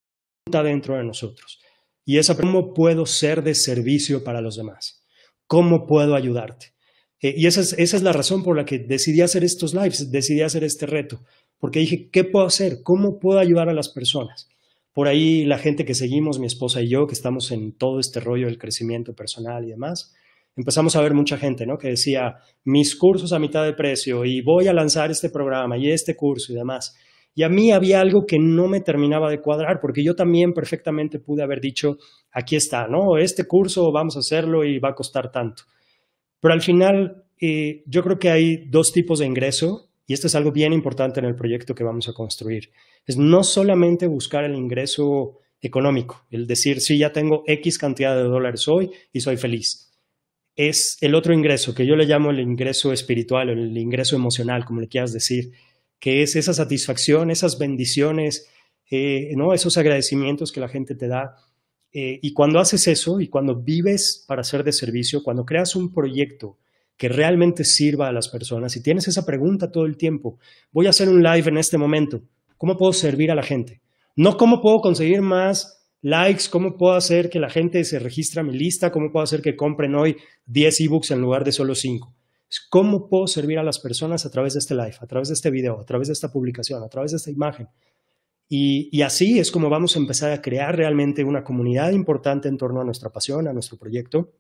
dentro de nosotros. Y esa pregunta, ¿cómo puedo ser de servicio para los demás? ¿Cómo puedo ayudarte? Eh, y esa es, esa es la razón por la que decidí hacer estos lives, decidí hacer este reto, porque dije, ¿qué puedo hacer? ¿Cómo puedo ayudar a las personas? Por ahí la gente que seguimos, mi esposa y yo, que estamos en todo este rollo del crecimiento personal y demás, empezamos a ver mucha gente, ¿no? Que decía, mis cursos a mitad de precio y voy a lanzar este programa y este curso y demás. Y a mí había algo que no me terminaba de cuadrar, porque yo también perfectamente pude haber dicho, aquí está, ¿no? Este curso vamos a hacerlo y va a costar tanto. Pero al final, eh, yo creo que hay dos tipos de ingreso, y esto es algo bien importante en el proyecto que vamos a construir. Es no solamente buscar el ingreso económico, el decir, sí, ya tengo X cantidad de dólares hoy y soy feliz. Es el otro ingreso, que yo le llamo el ingreso espiritual, o el ingreso emocional, como le quieras decir, que es esa satisfacción, esas bendiciones, eh, ¿no? esos agradecimientos que la gente te da. Eh, y cuando haces eso y cuando vives para ser de servicio, cuando creas un proyecto que realmente sirva a las personas y tienes esa pregunta todo el tiempo, voy a hacer un live en este momento, ¿cómo puedo servir a la gente? No cómo puedo conseguir más likes, cómo puedo hacer que la gente se registre a mi lista, cómo puedo hacer que compren hoy 10 ebooks en lugar de solo 5. Es cómo puedo servir a las personas a través de este live, a través de este video, a través de esta publicación, a través de esta imagen. Y, y, así es como vamos a empezar a crear realmente una comunidad importante en torno a nuestra pasión, a nuestro proyecto.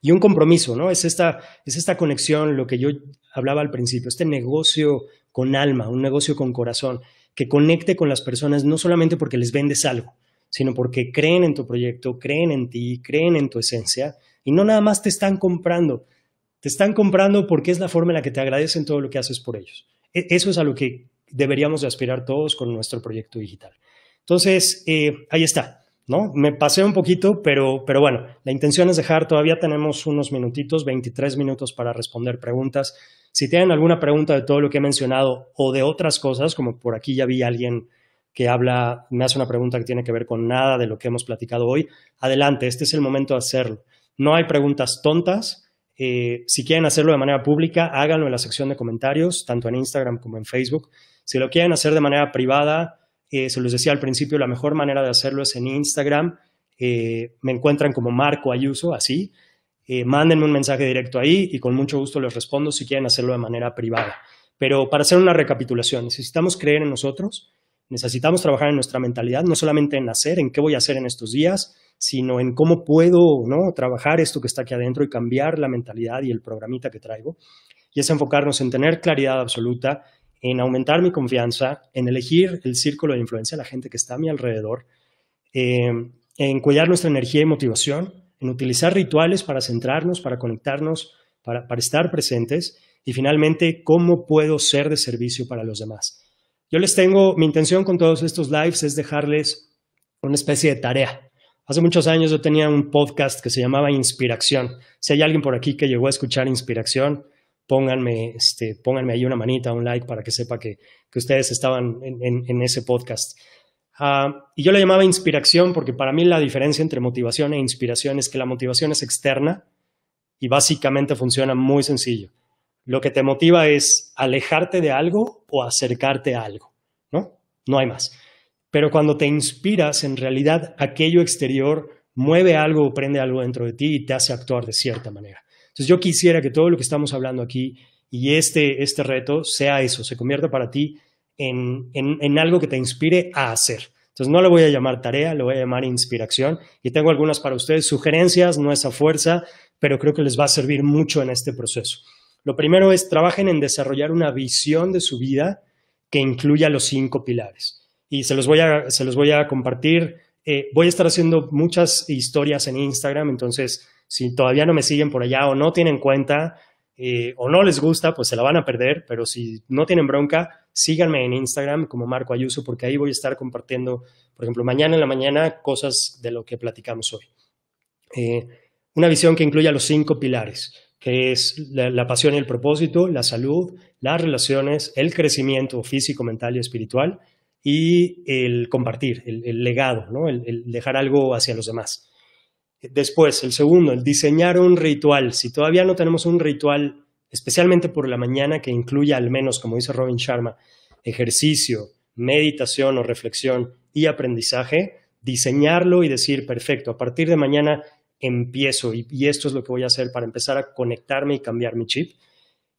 Y un compromiso, ¿no? Es esta, es esta conexión, lo que yo hablaba al principio, este negocio con alma, un negocio con corazón, que conecte con las personas no solamente porque les vendes algo, sino porque creen en tu proyecto, creen en ti, creen en tu esencia y no nada más te están comprando, te están comprando porque es la forma en la que te agradecen todo lo que haces por ellos. E, eso es a lo que deberíamos de aspirar todos con nuestro proyecto digital. Entonces, eh, ahí está. ¿no? Me pasé un poquito, pero, pero bueno, la intención es dejar, todavía tenemos unos minutitos, 23 minutos para responder preguntas. Si tienen alguna pregunta de todo lo que he mencionado o de otras cosas, como por aquí ya vi a alguien que habla, me hace una pregunta que tiene que ver con nada de lo que hemos platicado hoy, adelante, este es el momento de hacerlo. No hay preguntas tontas, eh, si quieren hacerlo de manera pública, háganlo en la sección de comentarios, tanto en Instagram como en Facebook. Si lo quieren hacer de manera privada, eh, se los decía al principio, la mejor manera de hacerlo es en Instagram. Eh, me encuentran como Marco Ayuso, así. mándenme un mensaje directo ahí y con mucho gusto les respondo si quieren hacerlo de manera privada. Pero para hacer una recapitulación, necesitamos creer en nosotros, necesitamos trabajar en nuestra mentalidad, no solamente en hacer, en qué voy a hacer en estos días, sino en cómo puedo ¿no? trabajar esto que está aquí adentro y cambiar la mentalidad y el programita que traigo. Y es enfocarnos en tener claridad absoluta, en aumentar mi confianza, en elegir el círculo de influencia, la gente que está a mi alrededor, em, en cuidar nuestra energía y motivación, en utilizar rituales para centrarnos, para conectarnos, para, para estar presentes y finalmente cómo puedo ser de servicio para los demás. Yo les tengo, mi intención con todos estos lives es dejarles una especie de tarea, Hace muchos años yo tenía un podcast que se llamaba Inspiración. Si hay alguien por aquí que llegó a escuchar Inspiración, pónganme, este, pónganme ahí una manita, un like para que sepa que, ustedes estaban en, ese podcast. Ah, y yo le llamaba inspiración porque para mí la diferencia entre motivación e inspiración es que la motivación es externa y básicamente funciona muy sencillo. Lo que te motiva es alejarte de algo o acercarte a algo, ¿no? No hay más. Pero cuando te inspiras, en realidad aquello exterior mueve algo o prende algo dentro de ti y te hace actuar de cierta manera. Entonces yo quisiera que todo lo que estamos hablando aquí y este, este reto sea eso, se convierta para ti en, algo que te inspire a hacer. Entonces no le voy a llamar tarea, lo voy a llamar inspiración y tengo algunas para ustedes, sugerencias, no es a fuerza, pero creo que les va a servir mucho en este proceso. Lo primero es trabajen en desarrollar una visión de su vida que incluya los cinco pilares y se los voy a, se los voy a compartir. Eh, voy a estar haciendo muchas historias en Instagram, entonces si todavía no me siguen por allá o no tienen cuenta eh, o no les gusta, pues se la van a perder, pero si no tienen bronca, síganme en Instagram como Marco Ayuso, porque ahí voy a estar compartiendo, por ejemplo, mañana en la mañana cosas de lo que platicamos hoy. Eh, una visión que incluya los cinco pilares, que es la pasión y el propósito, la salud, las relaciones, el crecimiento físico, mental y espiritual, y el compartir, el, legado, ¿no? el, dejar algo hacia los demás. Después, el segundo, el diseñar un ritual. Si todavía no tenemos un ritual, especialmente por la mañana, que incluya al menos, como dice Robin Sharma, ejercicio, meditación o reflexión y aprendizaje, diseñarlo y decir, perfecto, a partir de mañana empiezo y esto es lo que voy a hacer para empezar a conectarme y cambiar mi chip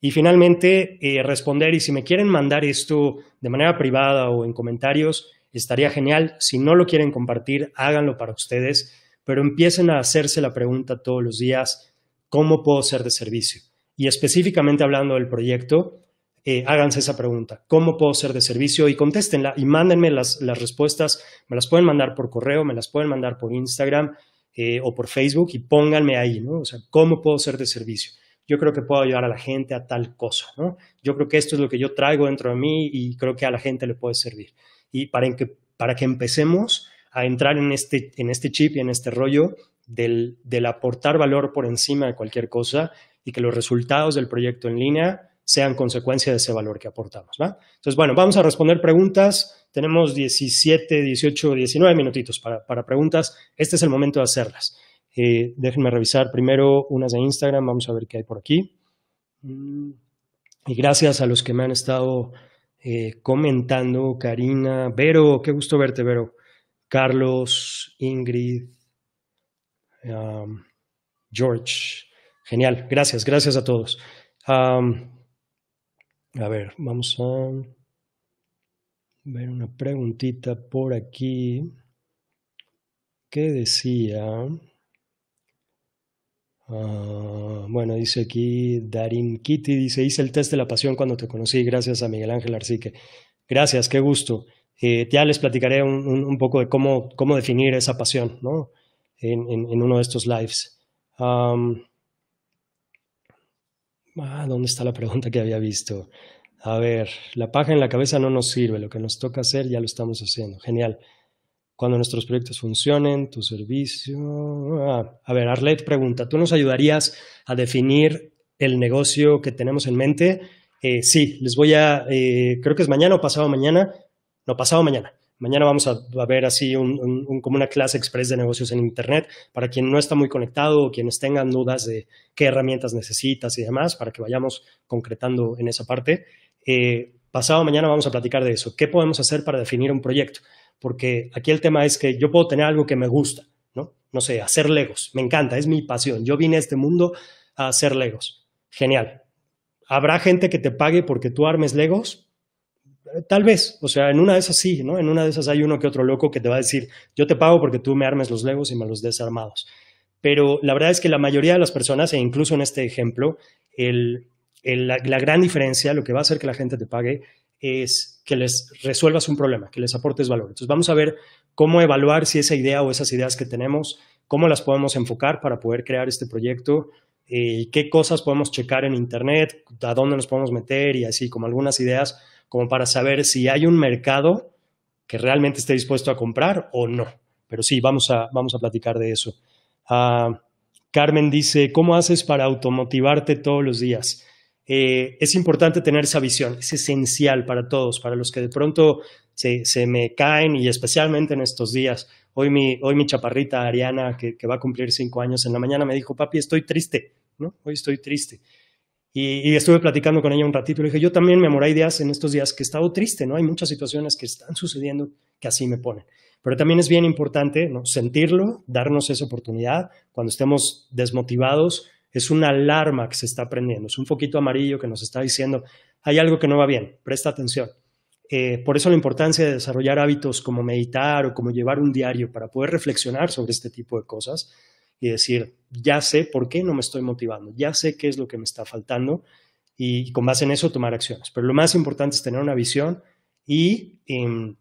y finalmente, eh, responder, y si me quieren mandar esto de manera privada o en comentarios, estaría genial. Si no lo quieren compartir, háganlo para ustedes, pero empiecen a hacerse la pregunta todos los días, ¿cómo puedo ser de servicio? Y específicamente hablando del proyecto, eh, háganse esa pregunta, ¿cómo puedo ser de servicio? Y contéstenla y mándenme las, respuestas, me las pueden mandar por correo, me las pueden mandar por Instagram eh, o por Facebook y pónganme ahí, ¿no? O sea, ¿cómo puedo ser de servicio? yo creo que puedo ayudar a la gente a tal cosa, ¿no? Yo creo que esto es lo que yo traigo dentro de mí y creo que a la gente le puede servir. Y para que, para que empecemos a entrar en este, en este chip y en este rollo del, aportar valor por encima de cualquier cosa y que los resultados del proyecto en línea sean consecuencia de ese valor que aportamos. ¿va? Entonces, bueno, vamos a responder preguntas. Tenemos 17, 18, 19 minutitos para, para preguntas. Este es el momento de hacerlas. Eh, déjenme revisar primero unas de Instagram, vamos a ver qué hay por aquí. Y gracias a los que me han estado eh, comentando, Karina, Vero, qué gusto verte, Vero. Carlos, Ingrid, um, George. Genial, gracias, gracias a todos. Um, a ver, vamos a ver una preguntita por aquí. ¿Qué decía? Ah, bueno, dice aquí Darin Kitty, dice, hice el test de la pasión cuando te conocí, gracias a Miguel Ángel Arcique. Gracias, qué gusto. Eh, ya les platicaré un, poco de cómo, cómo definir esa pasión ¿no? en, uno de estos lives. ah, ¿Dónde está la pregunta que había visto? A ver, la paja en la cabeza no nos sirve, lo que nos toca hacer ya lo estamos haciendo. Genial cuando nuestros proyectos funcionen, tu servicio. Ah, a ver, Arlet pregunta, ¿tú nos ayudarías a definir el negocio que tenemos en mente? Eh, sí, les voy a, eh, creo que es mañana o pasado mañana, no, pasado mañana. Mañana vamos a, ver así un, como una clase express de negocios en Internet para quien no está muy conectado o quienes tengan dudas de qué herramientas necesitas y demás, para que vayamos concretando en esa parte. Eh, pasado mañana vamos a platicar de eso. ¿Qué podemos hacer para definir un proyecto? porque aquí el tema es que yo puedo tener algo que me gusta, ¿no? No sé, hacer legos, me encanta, es mi pasión. Yo vine a este mundo a hacer legos. Genial. ¿Habrá gente que te pague porque tú armes legos? Tal vez, o sea, en una de esas sí, ¿no? En una de esas hay uno que otro loco que te va a decir, yo te pago porque tú me armes los legos y me los desarmados. Pero la verdad es que la mayoría de las personas, e incluso en este ejemplo, la, la, gran diferencia, lo que va a hacer que la gente te pague, es que les resuelvas un problema, que les aportes valor. Entonces vamos a ver cómo evaluar si esa idea o esas ideas que tenemos, cómo las podemos enfocar para poder crear este proyecto, y eh, qué cosas podemos checar en Internet, a dónde nos podemos meter y así, como algunas ideas, como para saber si hay un mercado que realmente esté dispuesto a comprar o no. Pero sí, vamos a, vamos a platicar de eso. Ah, Carmen dice, ¿cómo haces para automotivarte todos los días? Eh, es importante tener esa visión, es esencial para todos, para los que de pronto se, me caen y especialmente en estos días. Hoy mi, hoy mi chaparrita Ariana, que, va a cumplir cinco años en la mañana, me dijo, papi, estoy triste, ¿no? Hoy estoy triste. Y, estuve platicando con ella un ratito y le dije, yo también, me amor, hay días en estos días que he estado triste, ¿no? Hay muchas situaciones que están sucediendo que así me ponen. Pero también es bien importante ¿no? sentirlo, darnos esa oportunidad. Cuando estemos desmotivados, es una alarma que se está prendiendo, es un poquito amarillo que nos está diciendo, hay algo que no va bien, presta atención. Eh, por eso la importancia de desarrollar hábitos como meditar o como llevar un diario para poder reflexionar sobre este tipo de cosas y decir, ya sé por qué no me estoy motivando, ya sé qué es lo que me está faltando y, con base en eso tomar acciones. Pero lo más importante es tener una visión y em,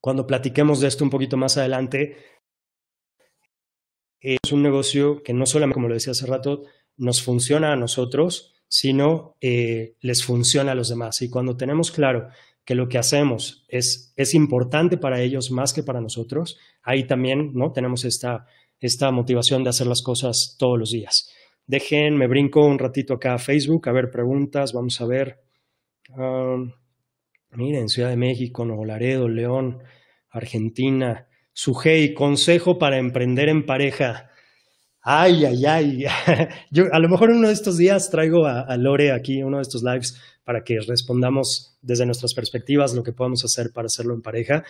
cuando platiquemos de esto un poquito más adelante, es un negocio que no solamente, como lo decía hace rato, nos funciona a nosotros, sino eh, les funciona a los demás. Y cuando tenemos claro que lo que hacemos es, es importante para ellos más que para nosotros, ahí también ¿no? tenemos esta, esta motivación de hacer las cosas todos los días. Dejen, me brinco un ratito acá a Facebook, a ver preguntas, vamos a ver. Ah, miren, Ciudad de México, Nuevo Laredo, León, Argentina, Sujei, consejo para emprender en pareja. Ay, ay, ay. Yo a lo mejor uno de estos días traigo a, Lore aquí, uno de estos lives, para que respondamos desde nuestras perspectivas lo que podemos hacer para hacerlo en pareja.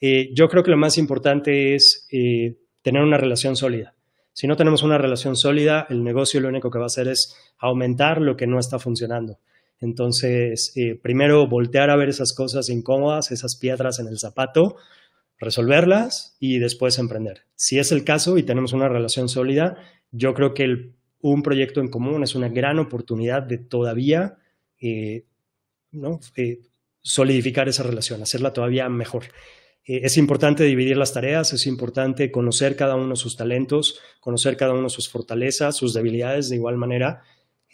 Eh, yo creo que lo más importante es eh, tener una relación sólida. Si no tenemos una relación sólida, el negocio lo único que va a hacer es aumentar lo que no está funcionando. Entonces, eh, primero voltear a ver esas cosas incómodas, esas piedras en el zapato, resolverlas y después emprender. Si es el caso y tenemos una relación sólida, yo creo que un proyecto en común es una gran oportunidad de todavía eh, eh, solidificar esa relación, hacerla todavía mejor. Eh, es importante dividir las tareas, es importante conocer cada uno sus talentos, conocer cada uno sus fortalezas, sus debilidades de igual manera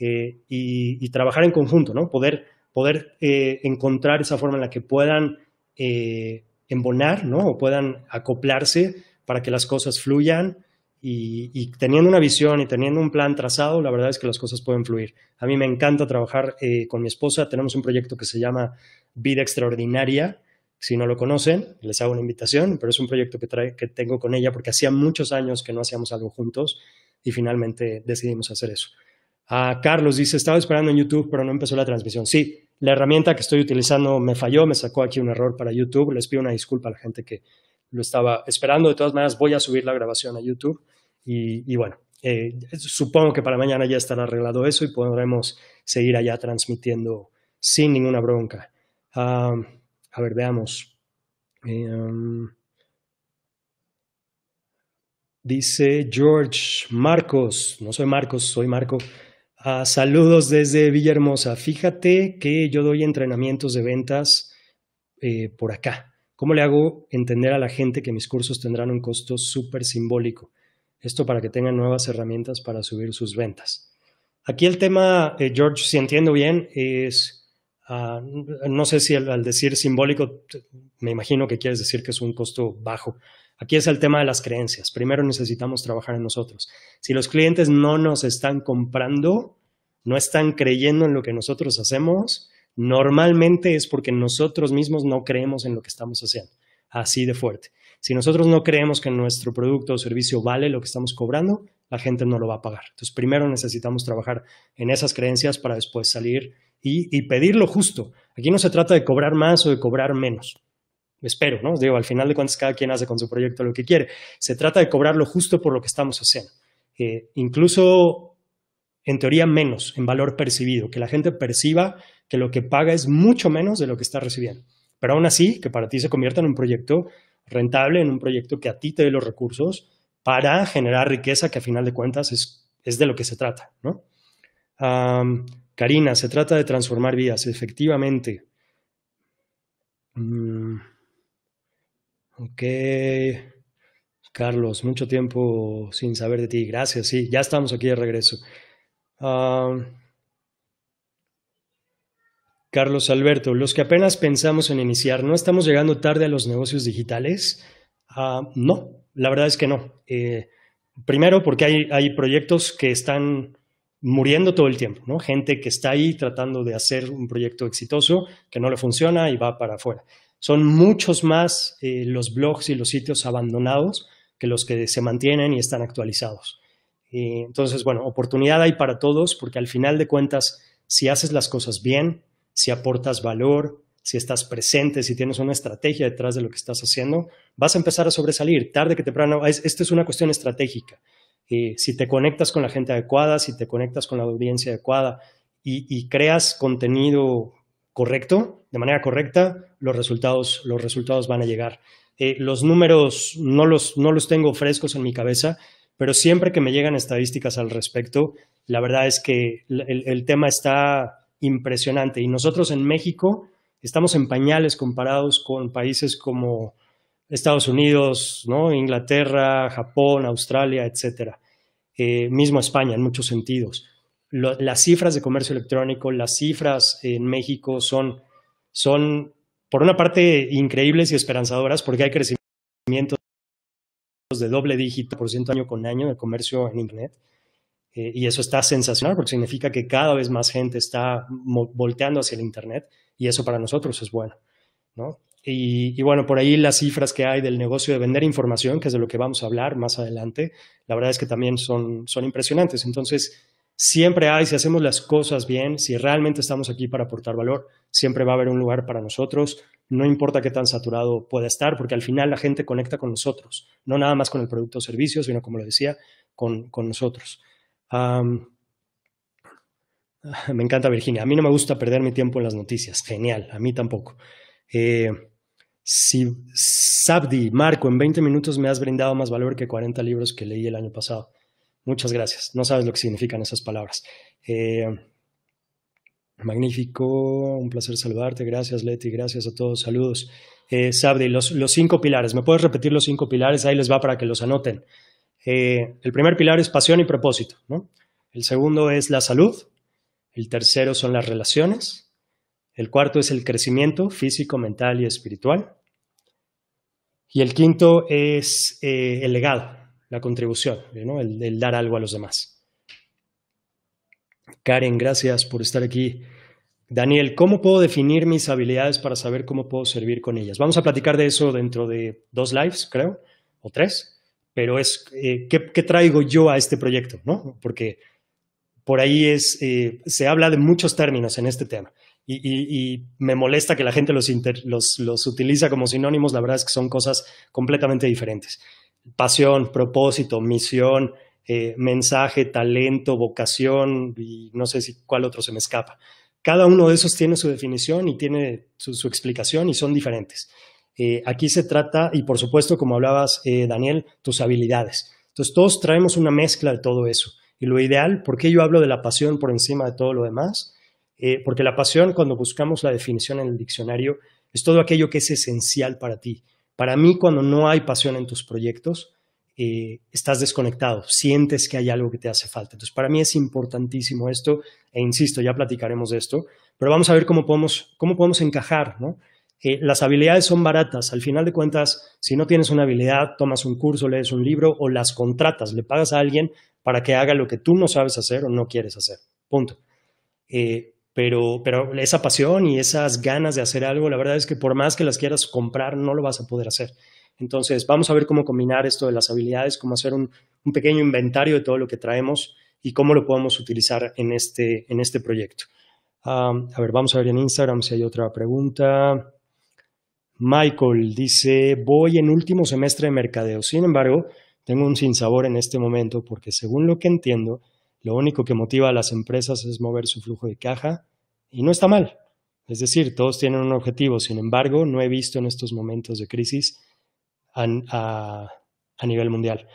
y, trabajar en conjunto, ¿no? Poder, poder encontrar esa forma en la que puedan embonar, ¿no? O puedan acoplarse para que las cosas fluyan y, teniendo una visión y teniendo un plan trazado, la verdad es que las cosas pueden fluir. A mí me encanta trabajar eh, con mi esposa. Tenemos un proyecto que se llama Vida Extraordinaria. Si no lo conocen, les hago una invitación, pero es un proyecto que, que tengo con ella porque hacía muchos años que no hacíamos algo juntos y finalmente decidimos hacer eso. Carlos dice, estaba esperando en YouTube, pero no empezó la transmisión. Sí, la herramienta que estoy utilizando me falló, me sacó aquí un error para YouTube. Les pido una disculpa a la gente que lo estaba esperando. De todas maneras, voy a subir la grabación a YouTube y, bueno, eh, supongo que para mañana ya estará arreglado eso y podremos seguir allá transmitiendo sin ninguna bronca. a ver, veamos. Eh, dice George Marcos, no soy Marcos, soy Marco. Ah, saludos desde Villahermosa. Fíjate que yo doy entrenamientos de ventas eh, por acá. ¿Cómo le hago entender a la gente que mis cursos tendrán un costo súper simbólico? Esto para que tengan nuevas herramientas para subir sus ventas. Aquí el tema, eh, George, si entiendo bien, es, ah, no sé si al decir simbólico, me imagino que quieres decir que es un costo bajo. Aquí es el tema de las creencias. Primero necesitamos trabajar en nosotros. Si los clientes no nos están comprando, no están creyendo en lo que nosotros hacemos, normalmente es porque nosotros mismos no creemos en lo que estamos haciendo. Así de fuerte. Si nosotros no creemos que nuestro producto o servicio vale lo que estamos cobrando, la gente no lo va a pagar. Entonces, primero necesitamos trabajar en esas creencias para después salir y, y pedir lo justo. Aquí no se trata de cobrar más o de cobrar menos espero, ¿no? digo, al final de cuentas cada quien hace con su proyecto lo que quiere. Se trata de cobrar lo justo por lo que estamos haciendo. Eh, incluso, en teoría, menos en valor percibido, que la gente perciba que lo que paga es mucho menos de lo que está recibiendo. Pero aún así, que para ti se convierta en un proyecto rentable, en un proyecto que a ti te dé los recursos para generar riqueza, que a final de cuentas es, de lo que se trata, ¿no? Karina, se trata de transformar vidas, efectivamente. Mm. Ok. Carlos, mucho tiempo sin saber de ti. Gracias, sí, ya estamos aquí de regreso. Carlos Alberto, los que apenas pensamos en iniciar, ¿no estamos llegando tarde a los negocios digitales? Ah, no, la verdad es que no. Eh, primero porque hay, hay, proyectos que están muriendo todo el tiempo, ¿no? Gente que está ahí tratando de hacer un proyecto exitoso que no le funciona y va para afuera. Son muchos más eh, los blogs y los sitios abandonados que los que se mantienen y están actualizados. entonces, bueno, oportunidad hay para todos porque al final de cuentas, si haces las cosas bien, si aportas valor, si estás presente, si tienes una estrategia detrás de lo que estás haciendo, vas a empezar a sobresalir tarde que temprano. Es, esto es una cuestión estratégica. Eh, si te conectas con la gente adecuada, si te conectas con la audiencia adecuada y creas contenido correcto, de manera correcta, los resultados, los resultados van a llegar. Eh, los números no los, no los tengo frescos en mi cabeza, pero siempre que me llegan estadísticas al respecto, la verdad es que el, tema está impresionante. Y nosotros en México estamos en pañales comparados con países como Estados Unidos, ¿no? Inglaterra, Japón, Australia, etcétera. Eh, mismo España en muchos sentidos las cifras de comercio electrónico, las cifras en México son, son, por una parte, increíbles y esperanzadoras porque hay crecimiento de doble dígito por ciento año con año de comercio en Internet. Eh, y eso está sensacional porque significa que cada vez más gente está volteando hacia el Internet y eso para nosotros es bueno. Y, y, bueno, por ahí las cifras que hay del negocio de vender información, que es de lo que vamos a hablar más adelante, la verdad es que también son, son impresionantes. Entonces, siempre hay, si hacemos las cosas bien, si realmente estamos aquí para aportar valor, siempre va a haber un lugar para nosotros, no importa qué tan saturado pueda estar, porque al final la gente conecta con nosotros, no nada más con el producto o servicio, sino como lo decía, con, con nosotros. me encanta Virginia, a mí no me gusta perder mi tiempo en las noticias, genial, a mí tampoco. Eh, si Sabdi, Marco, en 20 minutos me has brindado más valor que 40 libros que leí el año pasado. Muchas gracias. No sabes lo que significan esas palabras. Eh, magnífico, un placer saludarte. Gracias, Leti. Gracias a todos. Saludos. Eh, los, cinco pilares. ¿Me puedes repetir los cinco pilares? Ahí les va para que los anoten. Eh, el primer pilar es pasión y propósito. El segundo es la salud. El tercero son las relaciones. El cuarto es el crecimiento físico, mental y espiritual. Y el quinto es eh, el legado la contribución, el, dar algo a los demás. Karen, gracias por estar aquí. Daniel, ¿cómo puedo definir mis habilidades para saber cómo puedo servir con ellas? Vamos a platicar de eso dentro de dos lives, creo, o tres, pero es eh, ¿qué, traigo yo a este proyecto, ¿no? Porque por ahí es, eh, se habla de muchos términos en este tema. Y, me molesta que la gente los, los, los, utiliza como sinónimos, la verdad es que son cosas completamente diferentes pasión, propósito, misión, eh, mensaje, talento, vocación y no sé si cuál otro se me escapa. Cada uno de esos tiene su definición y tiene su, explicación y son diferentes. Eh, aquí se trata, y por supuesto, como hablabas, eh, Daniel, tus habilidades. Entonces, todos traemos una mezcla de todo eso. Y lo ideal, ¿por qué yo hablo de la pasión por encima de todo lo demás? porque la pasión, cuando buscamos la definición en el diccionario, es todo aquello que es esencial para ti, para mí, cuando no hay pasión en tus proyectos, eh, estás desconectado, sientes que hay algo que te hace falta. Entonces, para mí es importantísimo esto, e insisto, ya platicaremos de esto, pero vamos a ver cómo podemos, cómo podemos encajar, ¿no? Eh, las habilidades son baratas. Al final de cuentas, si no tienes una habilidad, tomas un curso, lees un libro o las contratas, le pagas a alguien para que haga lo que tú no sabes hacer o no quieres hacer. Punto. Eh, pero, pero esa pasión y esas ganas de hacer algo, la verdad es que por más que las quieras comprar, no lo vas a poder hacer. Entonces, vamos a ver cómo combinar esto de las habilidades, cómo hacer un, pequeño inventario de todo lo que traemos y cómo lo podemos utilizar en este, en este proyecto. a ver, vamos a ver en Instagram si hay otra pregunta. Michael dice, voy en último semestre de mercadeo. Sin embargo, tengo un sinsabor en este momento porque según lo que entiendo, lo único que motiva a las empresas es mover su flujo de caja y no está mal. Es decir, todos tienen un objetivo. Sin embargo, no he visto en estos momentos de crisis a, nivel mundial.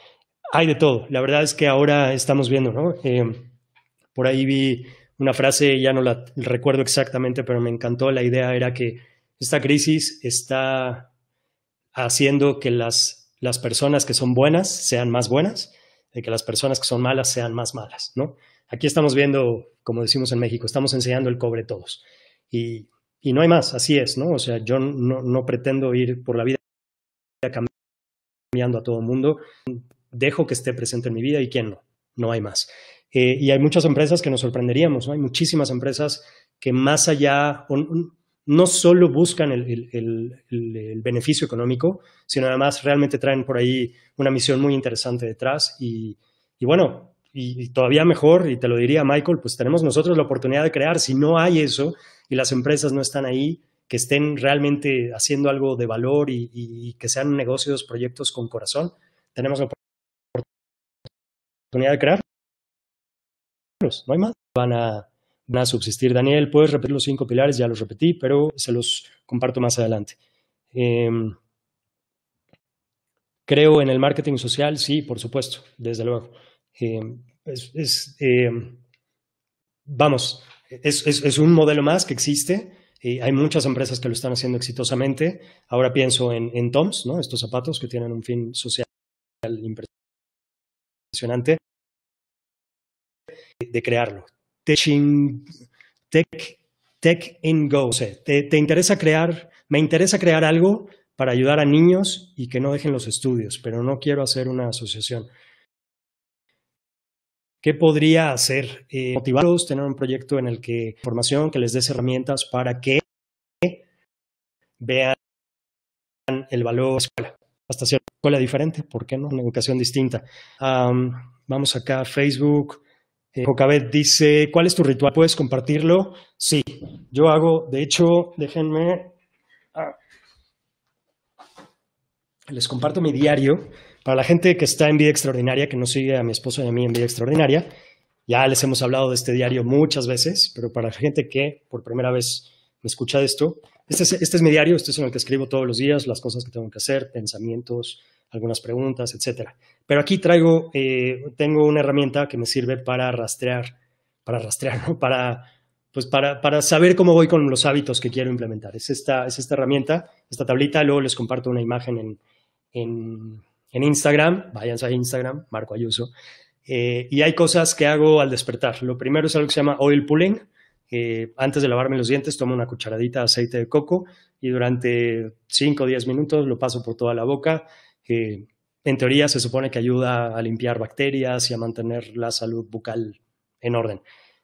Hay de todo. La verdad es que ahora estamos viendo, ¿no? Eh, por ahí vi una frase, ya no la recuerdo exactamente, pero me encantó. La idea era que esta crisis está haciendo que las, las personas que son buenas sean más buenas de que las personas que son malas sean más malas, ¿no? Aquí estamos viendo, como decimos en México, estamos enseñando el cobre todos. Y, no hay más, así es, ¿no? O sea, yo no, pretendo ir por la vida cambiando a todo el mundo. Dejo que esté presente en mi vida y quién no, no hay más. Eh, y hay muchas empresas que nos sorprenderíamos, ¿no? Hay muchísimas empresas que más allá, no solo buscan el, beneficio económico, sino además realmente traen por ahí una misión muy interesante detrás. Y, bueno, y, todavía mejor, y te lo diría Michael, pues tenemos nosotros la oportunidad de crear, si no hay eso y las empresas no están ahí, que estén realmente haciendo algo de valor y, y que sean negocios, proyectos con corazón, tenemos la oportunidad de crear. No hay más. Van a subsistir. Daniel, puedes repetir los cinco pilares, ya los repetí, pero se los comparto más adelante. Em, creo en el marketing social, sí, por supuesto, desde luego. Em, es, em, vamos, es, un modelo más que existe. y eh, hay muchas empresas que lo están haciendo exitosamente. Ahora pienso en, en Toms, ¿no? estos zapatos que tienen un fin social impresionante de crearlo tech, in Go. O sea, te, interesa crear, me interesa crear algo para ayudar a niños y que no dejen los estudios, pero no quiero hacer una asociación. ¿Qué podría hacer? Eh, motivarlos, tener un proyecto en el que formación, que les des herramientas para que vean el valor de la escuela. Hasta cierta escuela diferente, ¿por qué no? Una educación distinta. vamos acá a Facebook. Jocabet dice, ¿cuál es tu ritual? ¿Puedes compartirlo? Sí, yo hago, de hecho, déjenme... Ah, les comparto mi diario. Para la gente que está en Vida Extraordinaria, que no sigue a mi esposo y a mí en Vida Extraordinaria, ya les hemos hablado de este diario muchas veces, pero para la gente que por primera vez me escucha de esto, este este es mi diario, este es en el que escribo todos los días las cosas que tengo que hacer, pensamientos, algunas preguntas, etcétera. Pero aquí traigo, eh, tengo una herramienta que me sirve para rastrear, para rastrear, ¿no? para, pues para, para, saber cómo voy con los hábitos que quiero implementar. Es esta, es esta herramienta, esta tablita, luego les comparto una imagen en, en, en Instagram, vayan a Instagram, Marco Ayuso, eh, y hay cosas que hago al despertar. Lo primero es algo que se llama oil pulling. antes de lavarme los dientes, tomo una cucharadita de aceite de coco y durante 5 o 10 minutos lo paso por toda la boca que en teoría se supone que ayuda a limpiar bacterias y a mantener la salud bucal en orden.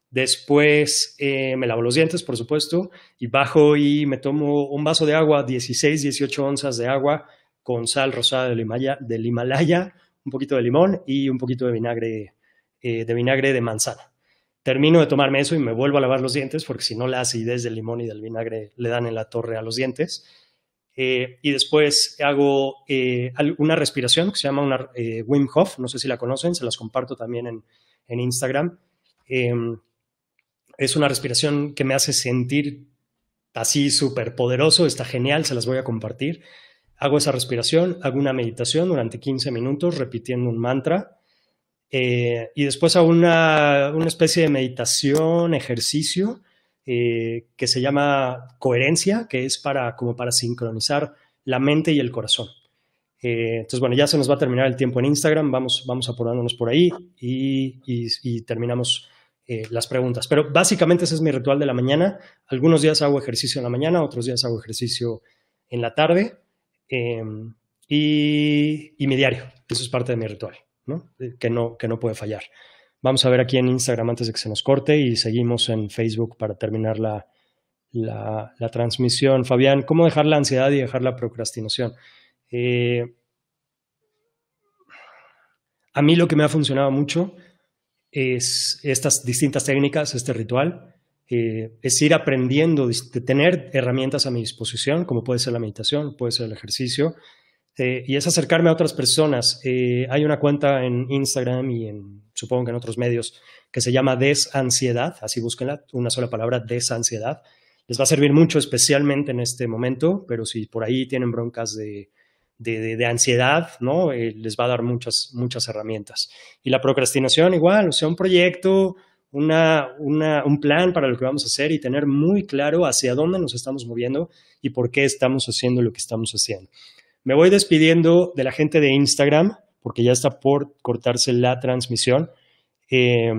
Después eh, me lavo los dientes, por supuesto, y bajo y me tomo un vaso de agua, 16, 18 onzas de agua con sal rosada del Himalaya, un poquito de limón y un poquito de vinagre, eh, de vinagre de manzana. Termino de tomarme eso y me vuelvo a lavar los dientes porque si no la acidez del limón y del vinagre le dan en la torre a los dientes. Eh, y después hago eh, una respiración que se llama una, eh, Wim Hof, no sé si la conocen, se las comparto también en, en Instagram. Em, es una respiración que me hace sentir así súper poderoso, está genial, se las voy a compartir. Hago esa respiración, hago una meditación durante 15 minutos repitiendo un mantra y después hago una, una especie de meditación, ejercicio eh, que se llama coherencia, que es para, como para sincronizar la mente y el corazón. Eh, entonces, bueno, ya se nos va a terminar el tiempo en Instagram, vamos, vamos apurándonos por ahí y, y, terminamos eh, las preguntas. Pero básicamente ese es mi ritual de la mañana. Algunos días hago ejercicio en la mañana, otros días hago ejercicio en la tarde em, y, y mi diario. Eso es parte de mi ritual, ¿no? Que, no, que no puede fallar. Vamos a ver aquí en Instagram antes de que se nos corte y seguimos en Facebook para terminar la, transmisión. Fabián, ¿cómo dejar la ansiedad y dejar la procrastinación? Eh, a mí lo que me ha funcionado mucho es estas distintas técnicas, este ritual, eh, es ir aprendiendo, de tener herramientas a mi disposición, como puede ser la meditación, puede ser el ejercicio, eh, y es acercarme a otras personas. Eh, hay una cuenta en Instagram y supongo que en otros medios que se llama Desansiedad, así búsquenla, una sola palabra, Desansiedad. Les va a servir mucho especialmente en este momento, pero si por ahí tienen broncas de, ansiedad, ¿no? Eh, les va a dar muchas, muchas herramientas. Y la procrastinación igual, o sea, un proyecto, un plan para lo que vamos a hacer y tener muy claro hacia dónde nos estamos moviendo y por qué estamos haciendo lo que estamos haciendo. Me voy despidiendo de la gente de Instagram, porque ya está por cortarse la transmisión. Eh,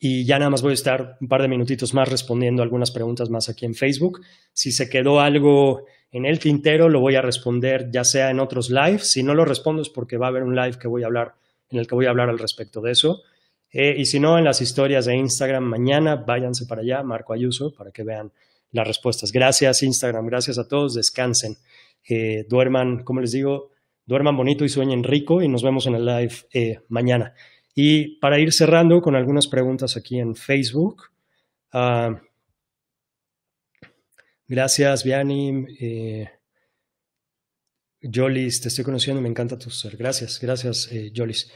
y ya nada más voy a estar un par de minutitos más respondiendo algunas preguntas más aquí en Facebook. Si se quedó algo en el tintero, lo voy a responder ya sea en otros lives. Si no lo respondo es porque va a haber un live que voy a hablar, en el que voy a hablar al respecto de eso. Eh, y si no, en las historias de Instagram mañana, váyanse para allá, Marco Ayuso, para que vean las respuestas. Gracias Instagram, gracias a todos, descansen. Eh, duerman, como les digo, duerman bonito y sueñen rico y nos vemos en el live eh, mañana. Y para ir cerrando con algunas preguntas aquí en Facebook. Ah, gracias, Vianim. Jolis, eh, te estoy conociendo, me encanta tu ser. Gracias, gracias, Jolis.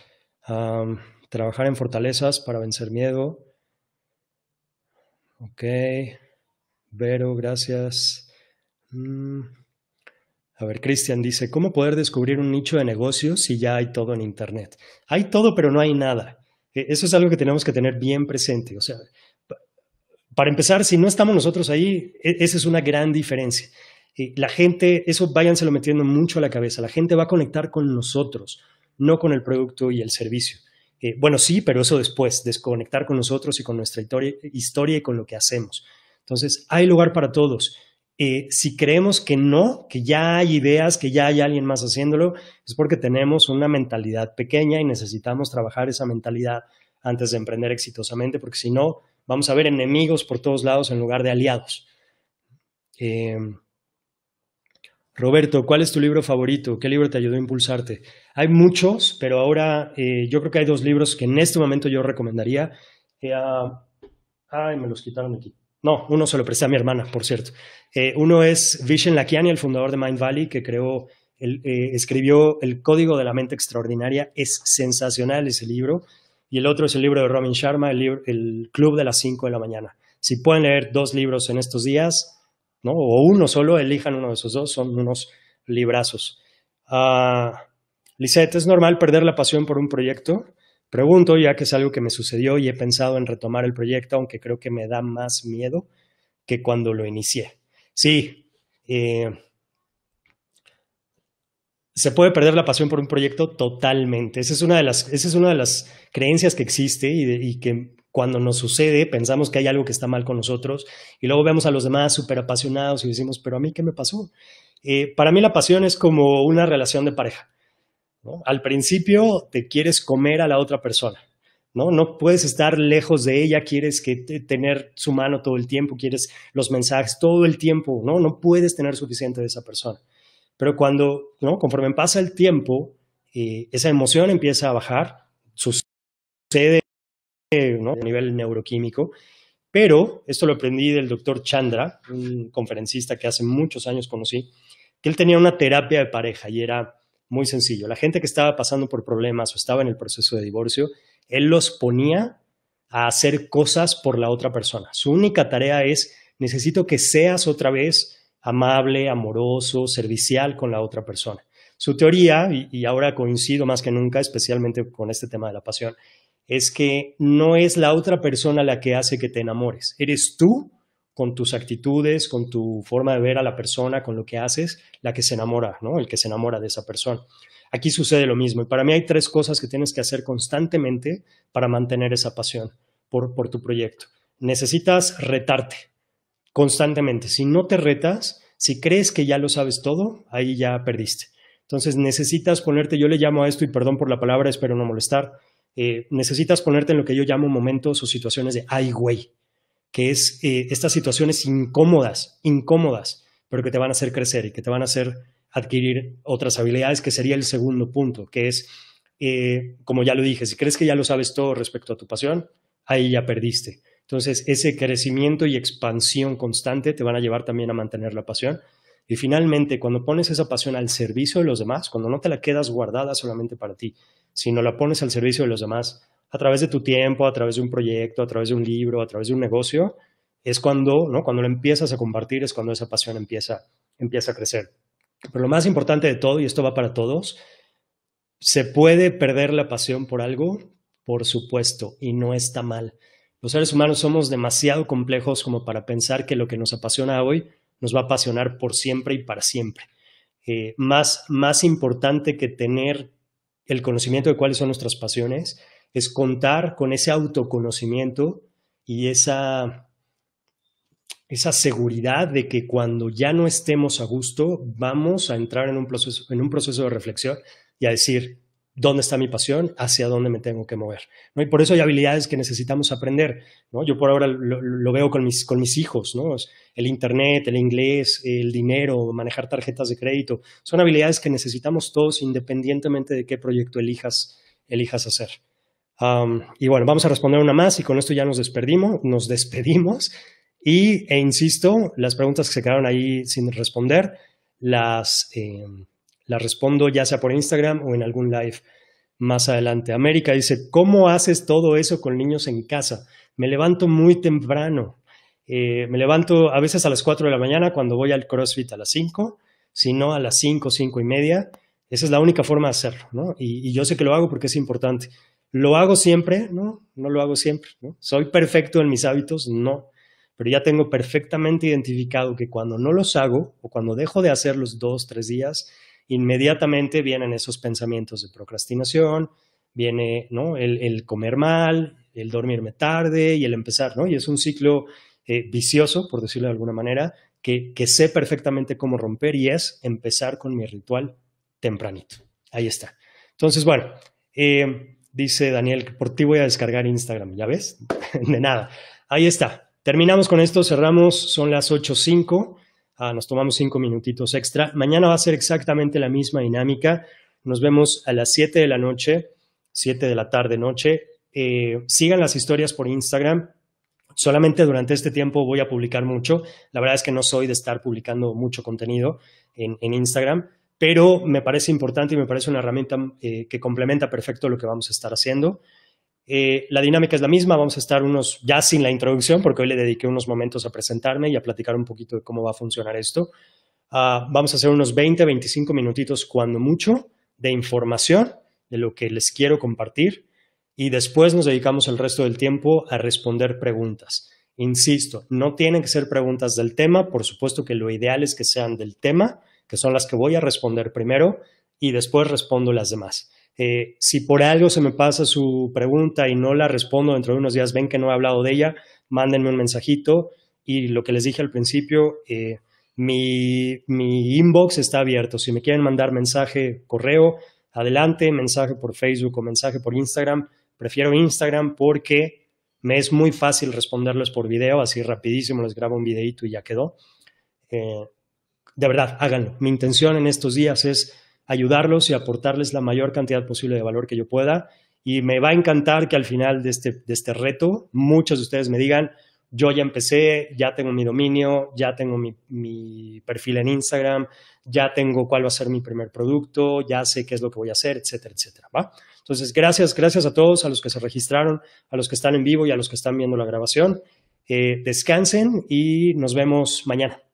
trabajar en fortalezas para vencer miedo. Ok. Vero, gracias. Mm. A ver, Cristian dice, ¿cómo poder descubrir un nicho de negocio si ya hay todo en Internet? Hay todo, pero no hay nada. E, eso es algo que tenemos que tener bien presente. O sea, para empezar, si no estamos nosotros ahí, e, esa es una gran diferencia. La gente, eso váyanselo metiendo mucho a la cabeza, la gente va a conectar con nosotros, no con el producto y el servicio. Eh, bueno, sí, pero eso después, desconectar con nosotros y con nuestra historia, historia y con lo que hacemos. Entonces, hay lugar para todos. Eh, si creemos que no, que ya hay ideas, que ya hay alguien más haciéndolo, es porque tenemos una mentalidad pequeña y necesitamos trabajar esa mentalidad antes de emprender exitosamente, porque si no, vamos a ver enemigos por todos lados en lugar de aliados. Em, Roberto, ¿cuál es tu libro favorito? ¿Qué libro te ayudó a impulsarte? Hay muchos, pero ahora eh, yo creo que hay dos libros que en este momento yo recomendaría. Eh, ah, ay, me los quitaron aquí. No, uno se lo presté a mi hermana, por cierto. Eh, uno es Vishen Lakiani, el fundador de Mind Valley, que creó, eh, escribió El Código de la Mente Extraordinaria. Es sensacional ese libro. Y el otro es el libro de Robin Sharma, el, el Club de las 5 de la mañana. Si pueden leer dos libros en estos días, ¿no? o uno solo, elijan uno de esos dos, son unos librazos. Ah, Lisette, ¿es normal perder la pasión por un proyecto? pregunto, ya que es algo que me sucedió y he pensado en retomar el proyecto, aunque creo que me da más miedo que cuando lo inicié. Sí, eh, se puede perder la pasión por un proyecto totalmente. Esa es una de las, es una de las creencias que existe y, que cuando nos sucede pensamos que hay algo que está mal con nosotros y luego vemos a los demás súper apasionados y decimos, pero a mí qué me pasó? Eh, para mí la pasión es como una relación de pareja. Al principio te quieres comer a la otra persona, ¿no? No puedes estar lejos de ella, quieres que tener su mano todo el tiempo, quieres los mensajes todo el tiempo, ¿no? No puedes tener suficiente de esa persona. Pero cuando, ¿no? Conforme pasa el tiempo, eh, esa emoción empieza a bajar, sucede ¿no? a nivel neuroquímico, pero esto lo aprendí del doctor Chandra, un conferencista que hace muchos años conocí, que él tenía una terapia de pareja y era muy sencillo. La gente que estaba pasando por problemas o estaba en el proceso de divorcio, él los ponía a hacer cosas por la otra persona. Su única tarea es, necesito que seas otra vez amable, amoroso, servicial con la otra persona. Su teoría, y, ahora coincido más que nunca, especialmente con este tema de la pasión, es que no es la otra persona la que hace que te enamores, eres tú con tus actitudes, con tu forma de ver a la persona, con lo que haces, la que se enamora, ¿no? El que se enamora de esa persona. Aquí sucede lo mismo. Y para mí hay tres cosas que tienes que hacer constantemente para mantener esa pasión por, tu proyecto. Necesitas retarte constantemente. Si no te retas, si crees que ya lo sabes todo, ahí ya perdiste. Entonces necesitas ponerte, yo le llamo a esto y perdón por la palabra, espero no molestar, eh, necesitas ponerte en lo que yo llamo momentos o situaciones de ay güey que es eh, estas situaciones incómodas, incómodas, pero que te van a hacer crecer y que te van a hacer adquirir otras habilidades, que sería el segundo punto, que es, eh, como ya lo dije, si crees que ya lo sabes todo respecto a tu pasión, ahí ya perdiste. Entonces, ese crecimiento y expansión constante te van a llevar también a mantener la pasión. Y finalmente, cuando pones esa pasión al servicio de los demás, cuando no te la quedas guardada solamente para ti, sino la pones al servicio de los demás, a través de tu tiempo, a través de un proyecto, a través de un libro, a través de un negocio, es cuando, ¿no? Cuando lo empiezas a compartir es cuando esa pasión empieza, empieza a crecer. Pero lo más importante de todo, y esto va para todos, ¿se puede perder la pasión por algo? Por supuesto, y no está mal. Los seres humanos somos demasiado complejos como para pensar que lo que nos apasiona hoy nos va a apasionar por siempre y para siempre. Eh, más, más importante que tener el conocimiento de cuáles son nuestras pasiones es contar con ese autoconocimiento y esa, seguridad de que cuando ya no estemos a gusto, vamos a entrar en un proceso, de reflexión y a decir, dónde está mi pasión, hacia dónde me tengo que mover. Y por eso hay habilidades que necesitamos aprender. Yo por ahora lo, veo con mis, hijos, ¿no? el Internet, el inglés, el dinero, manejar tarjetas de crédito. Son habilidades que necesitamos todos independientemente de qué proyecto elijas, elijas hacer y bueno, vamos a responder una más y con esto ya nos despedimos, nos despedimos. Y, e insisto, las preguntas que se quedaron ahí sin responder, em, las, respondo ya sea por Instagram o en algún live más adelante. América dice, ¿cómo haces todo eso con niños en casa? Me levanto muy temprano. Eh, me levanto a veces a las 4 de la mañana cuando voy al CrossFit a las 5, si no a las 5, 5 y media. Esa es la única forma de hacerlo, ¿no? y yo sé que lo hago porque es importante. ¿Lo hago siempre? No, no lo hago siempre. ¿no? ¿Soy perfecto en mis hábitos? No. Pero ya tengo perfectamente identificado que cuando no los hago o cuando dejo de hacerlos dos, tres días, inmediatamente vienen esos pensamientos de procrastinación, viene ¿no? el, comer mal, el dormirme tarde y el empezar, ¿no? Y es un ciclo eh, vicioso, por decirlo de alguna manera, que, sé perfectamente cómo romper y es empezar con mi ritual tempranito. Ahí está. Entonces, bueno, eh, Dice Daniel, por ti voy a descargar Instagram, ¿ya ves? de nada. Ahí está. Terminamos con esto, cerramos, son las 8.05, ah, nos tomamos cinco minutitos extra. Mañana va a ser exactamente la misma dinámica. Nos vemos a las 7 de la noche, 7 de la tarde noche. Eh, sigan las historias por Instagram. Solamente durante este tiempo voy a publicar mucho. La verdad es que no soy de estar publicando mucho contenido en, en Instagram pero me parece importante y me parece una herramienta eh, que complementa perfecto lo que vamos a estar haciendo. Eh, la dinámica es la misma, vamos a estar unos, ya sin la introducción, porque hoy le dediqué unos momentos a presentarme y a platicar un poquito de cómo va a funcionar esto. Ah, vamos a hacer unos 20, 25 minutitos, cuando mucho, de información, de lo que les quiero compartir, y después nos dedicamos el resto del tiempo a responder preguntas. Insisto, no tienen que ser preguntas del tema, por supuesto que lo ideal es que sean del tema, que son las que voy a responder primero y después respondo las demás. Eh, si por algo se me pasa su pregunta y no la respondo dentro de unos días, ven que no he hablado de ella, mándenme un mensajito y lo que les dije al principio, eh, mi, inbox está abierto. Si me quieren mandar mensaje, correo, adelante, mensaje por Facebook o mensaje por Instagram. Prefiero Instagram porque me es muy fácil responderles por video, así rapidísimo les grabo un videito y ya quedó. Eh, de verdad, háganlo. Mi intención en estos días es ayudarlos y aportarles la mayor cantidad posible de valor que yo pueda. Y me va a encantar que al final de este, de este reto, muchos de ustedes me digan, yo ya empecé, ya tengo mi dominio, ya tengo mi, perfil en Instagram, ya tengo cuál va a ser mi primer producto, ya sé qué es lo que voy a hacer, etcétera, etcétera. ¿va? Entonces, gracias, gracias a todos, a los que se registraron, a los que están en vivo y a los que están viendo la grabación. Eh, descansen y nos vemos mañana.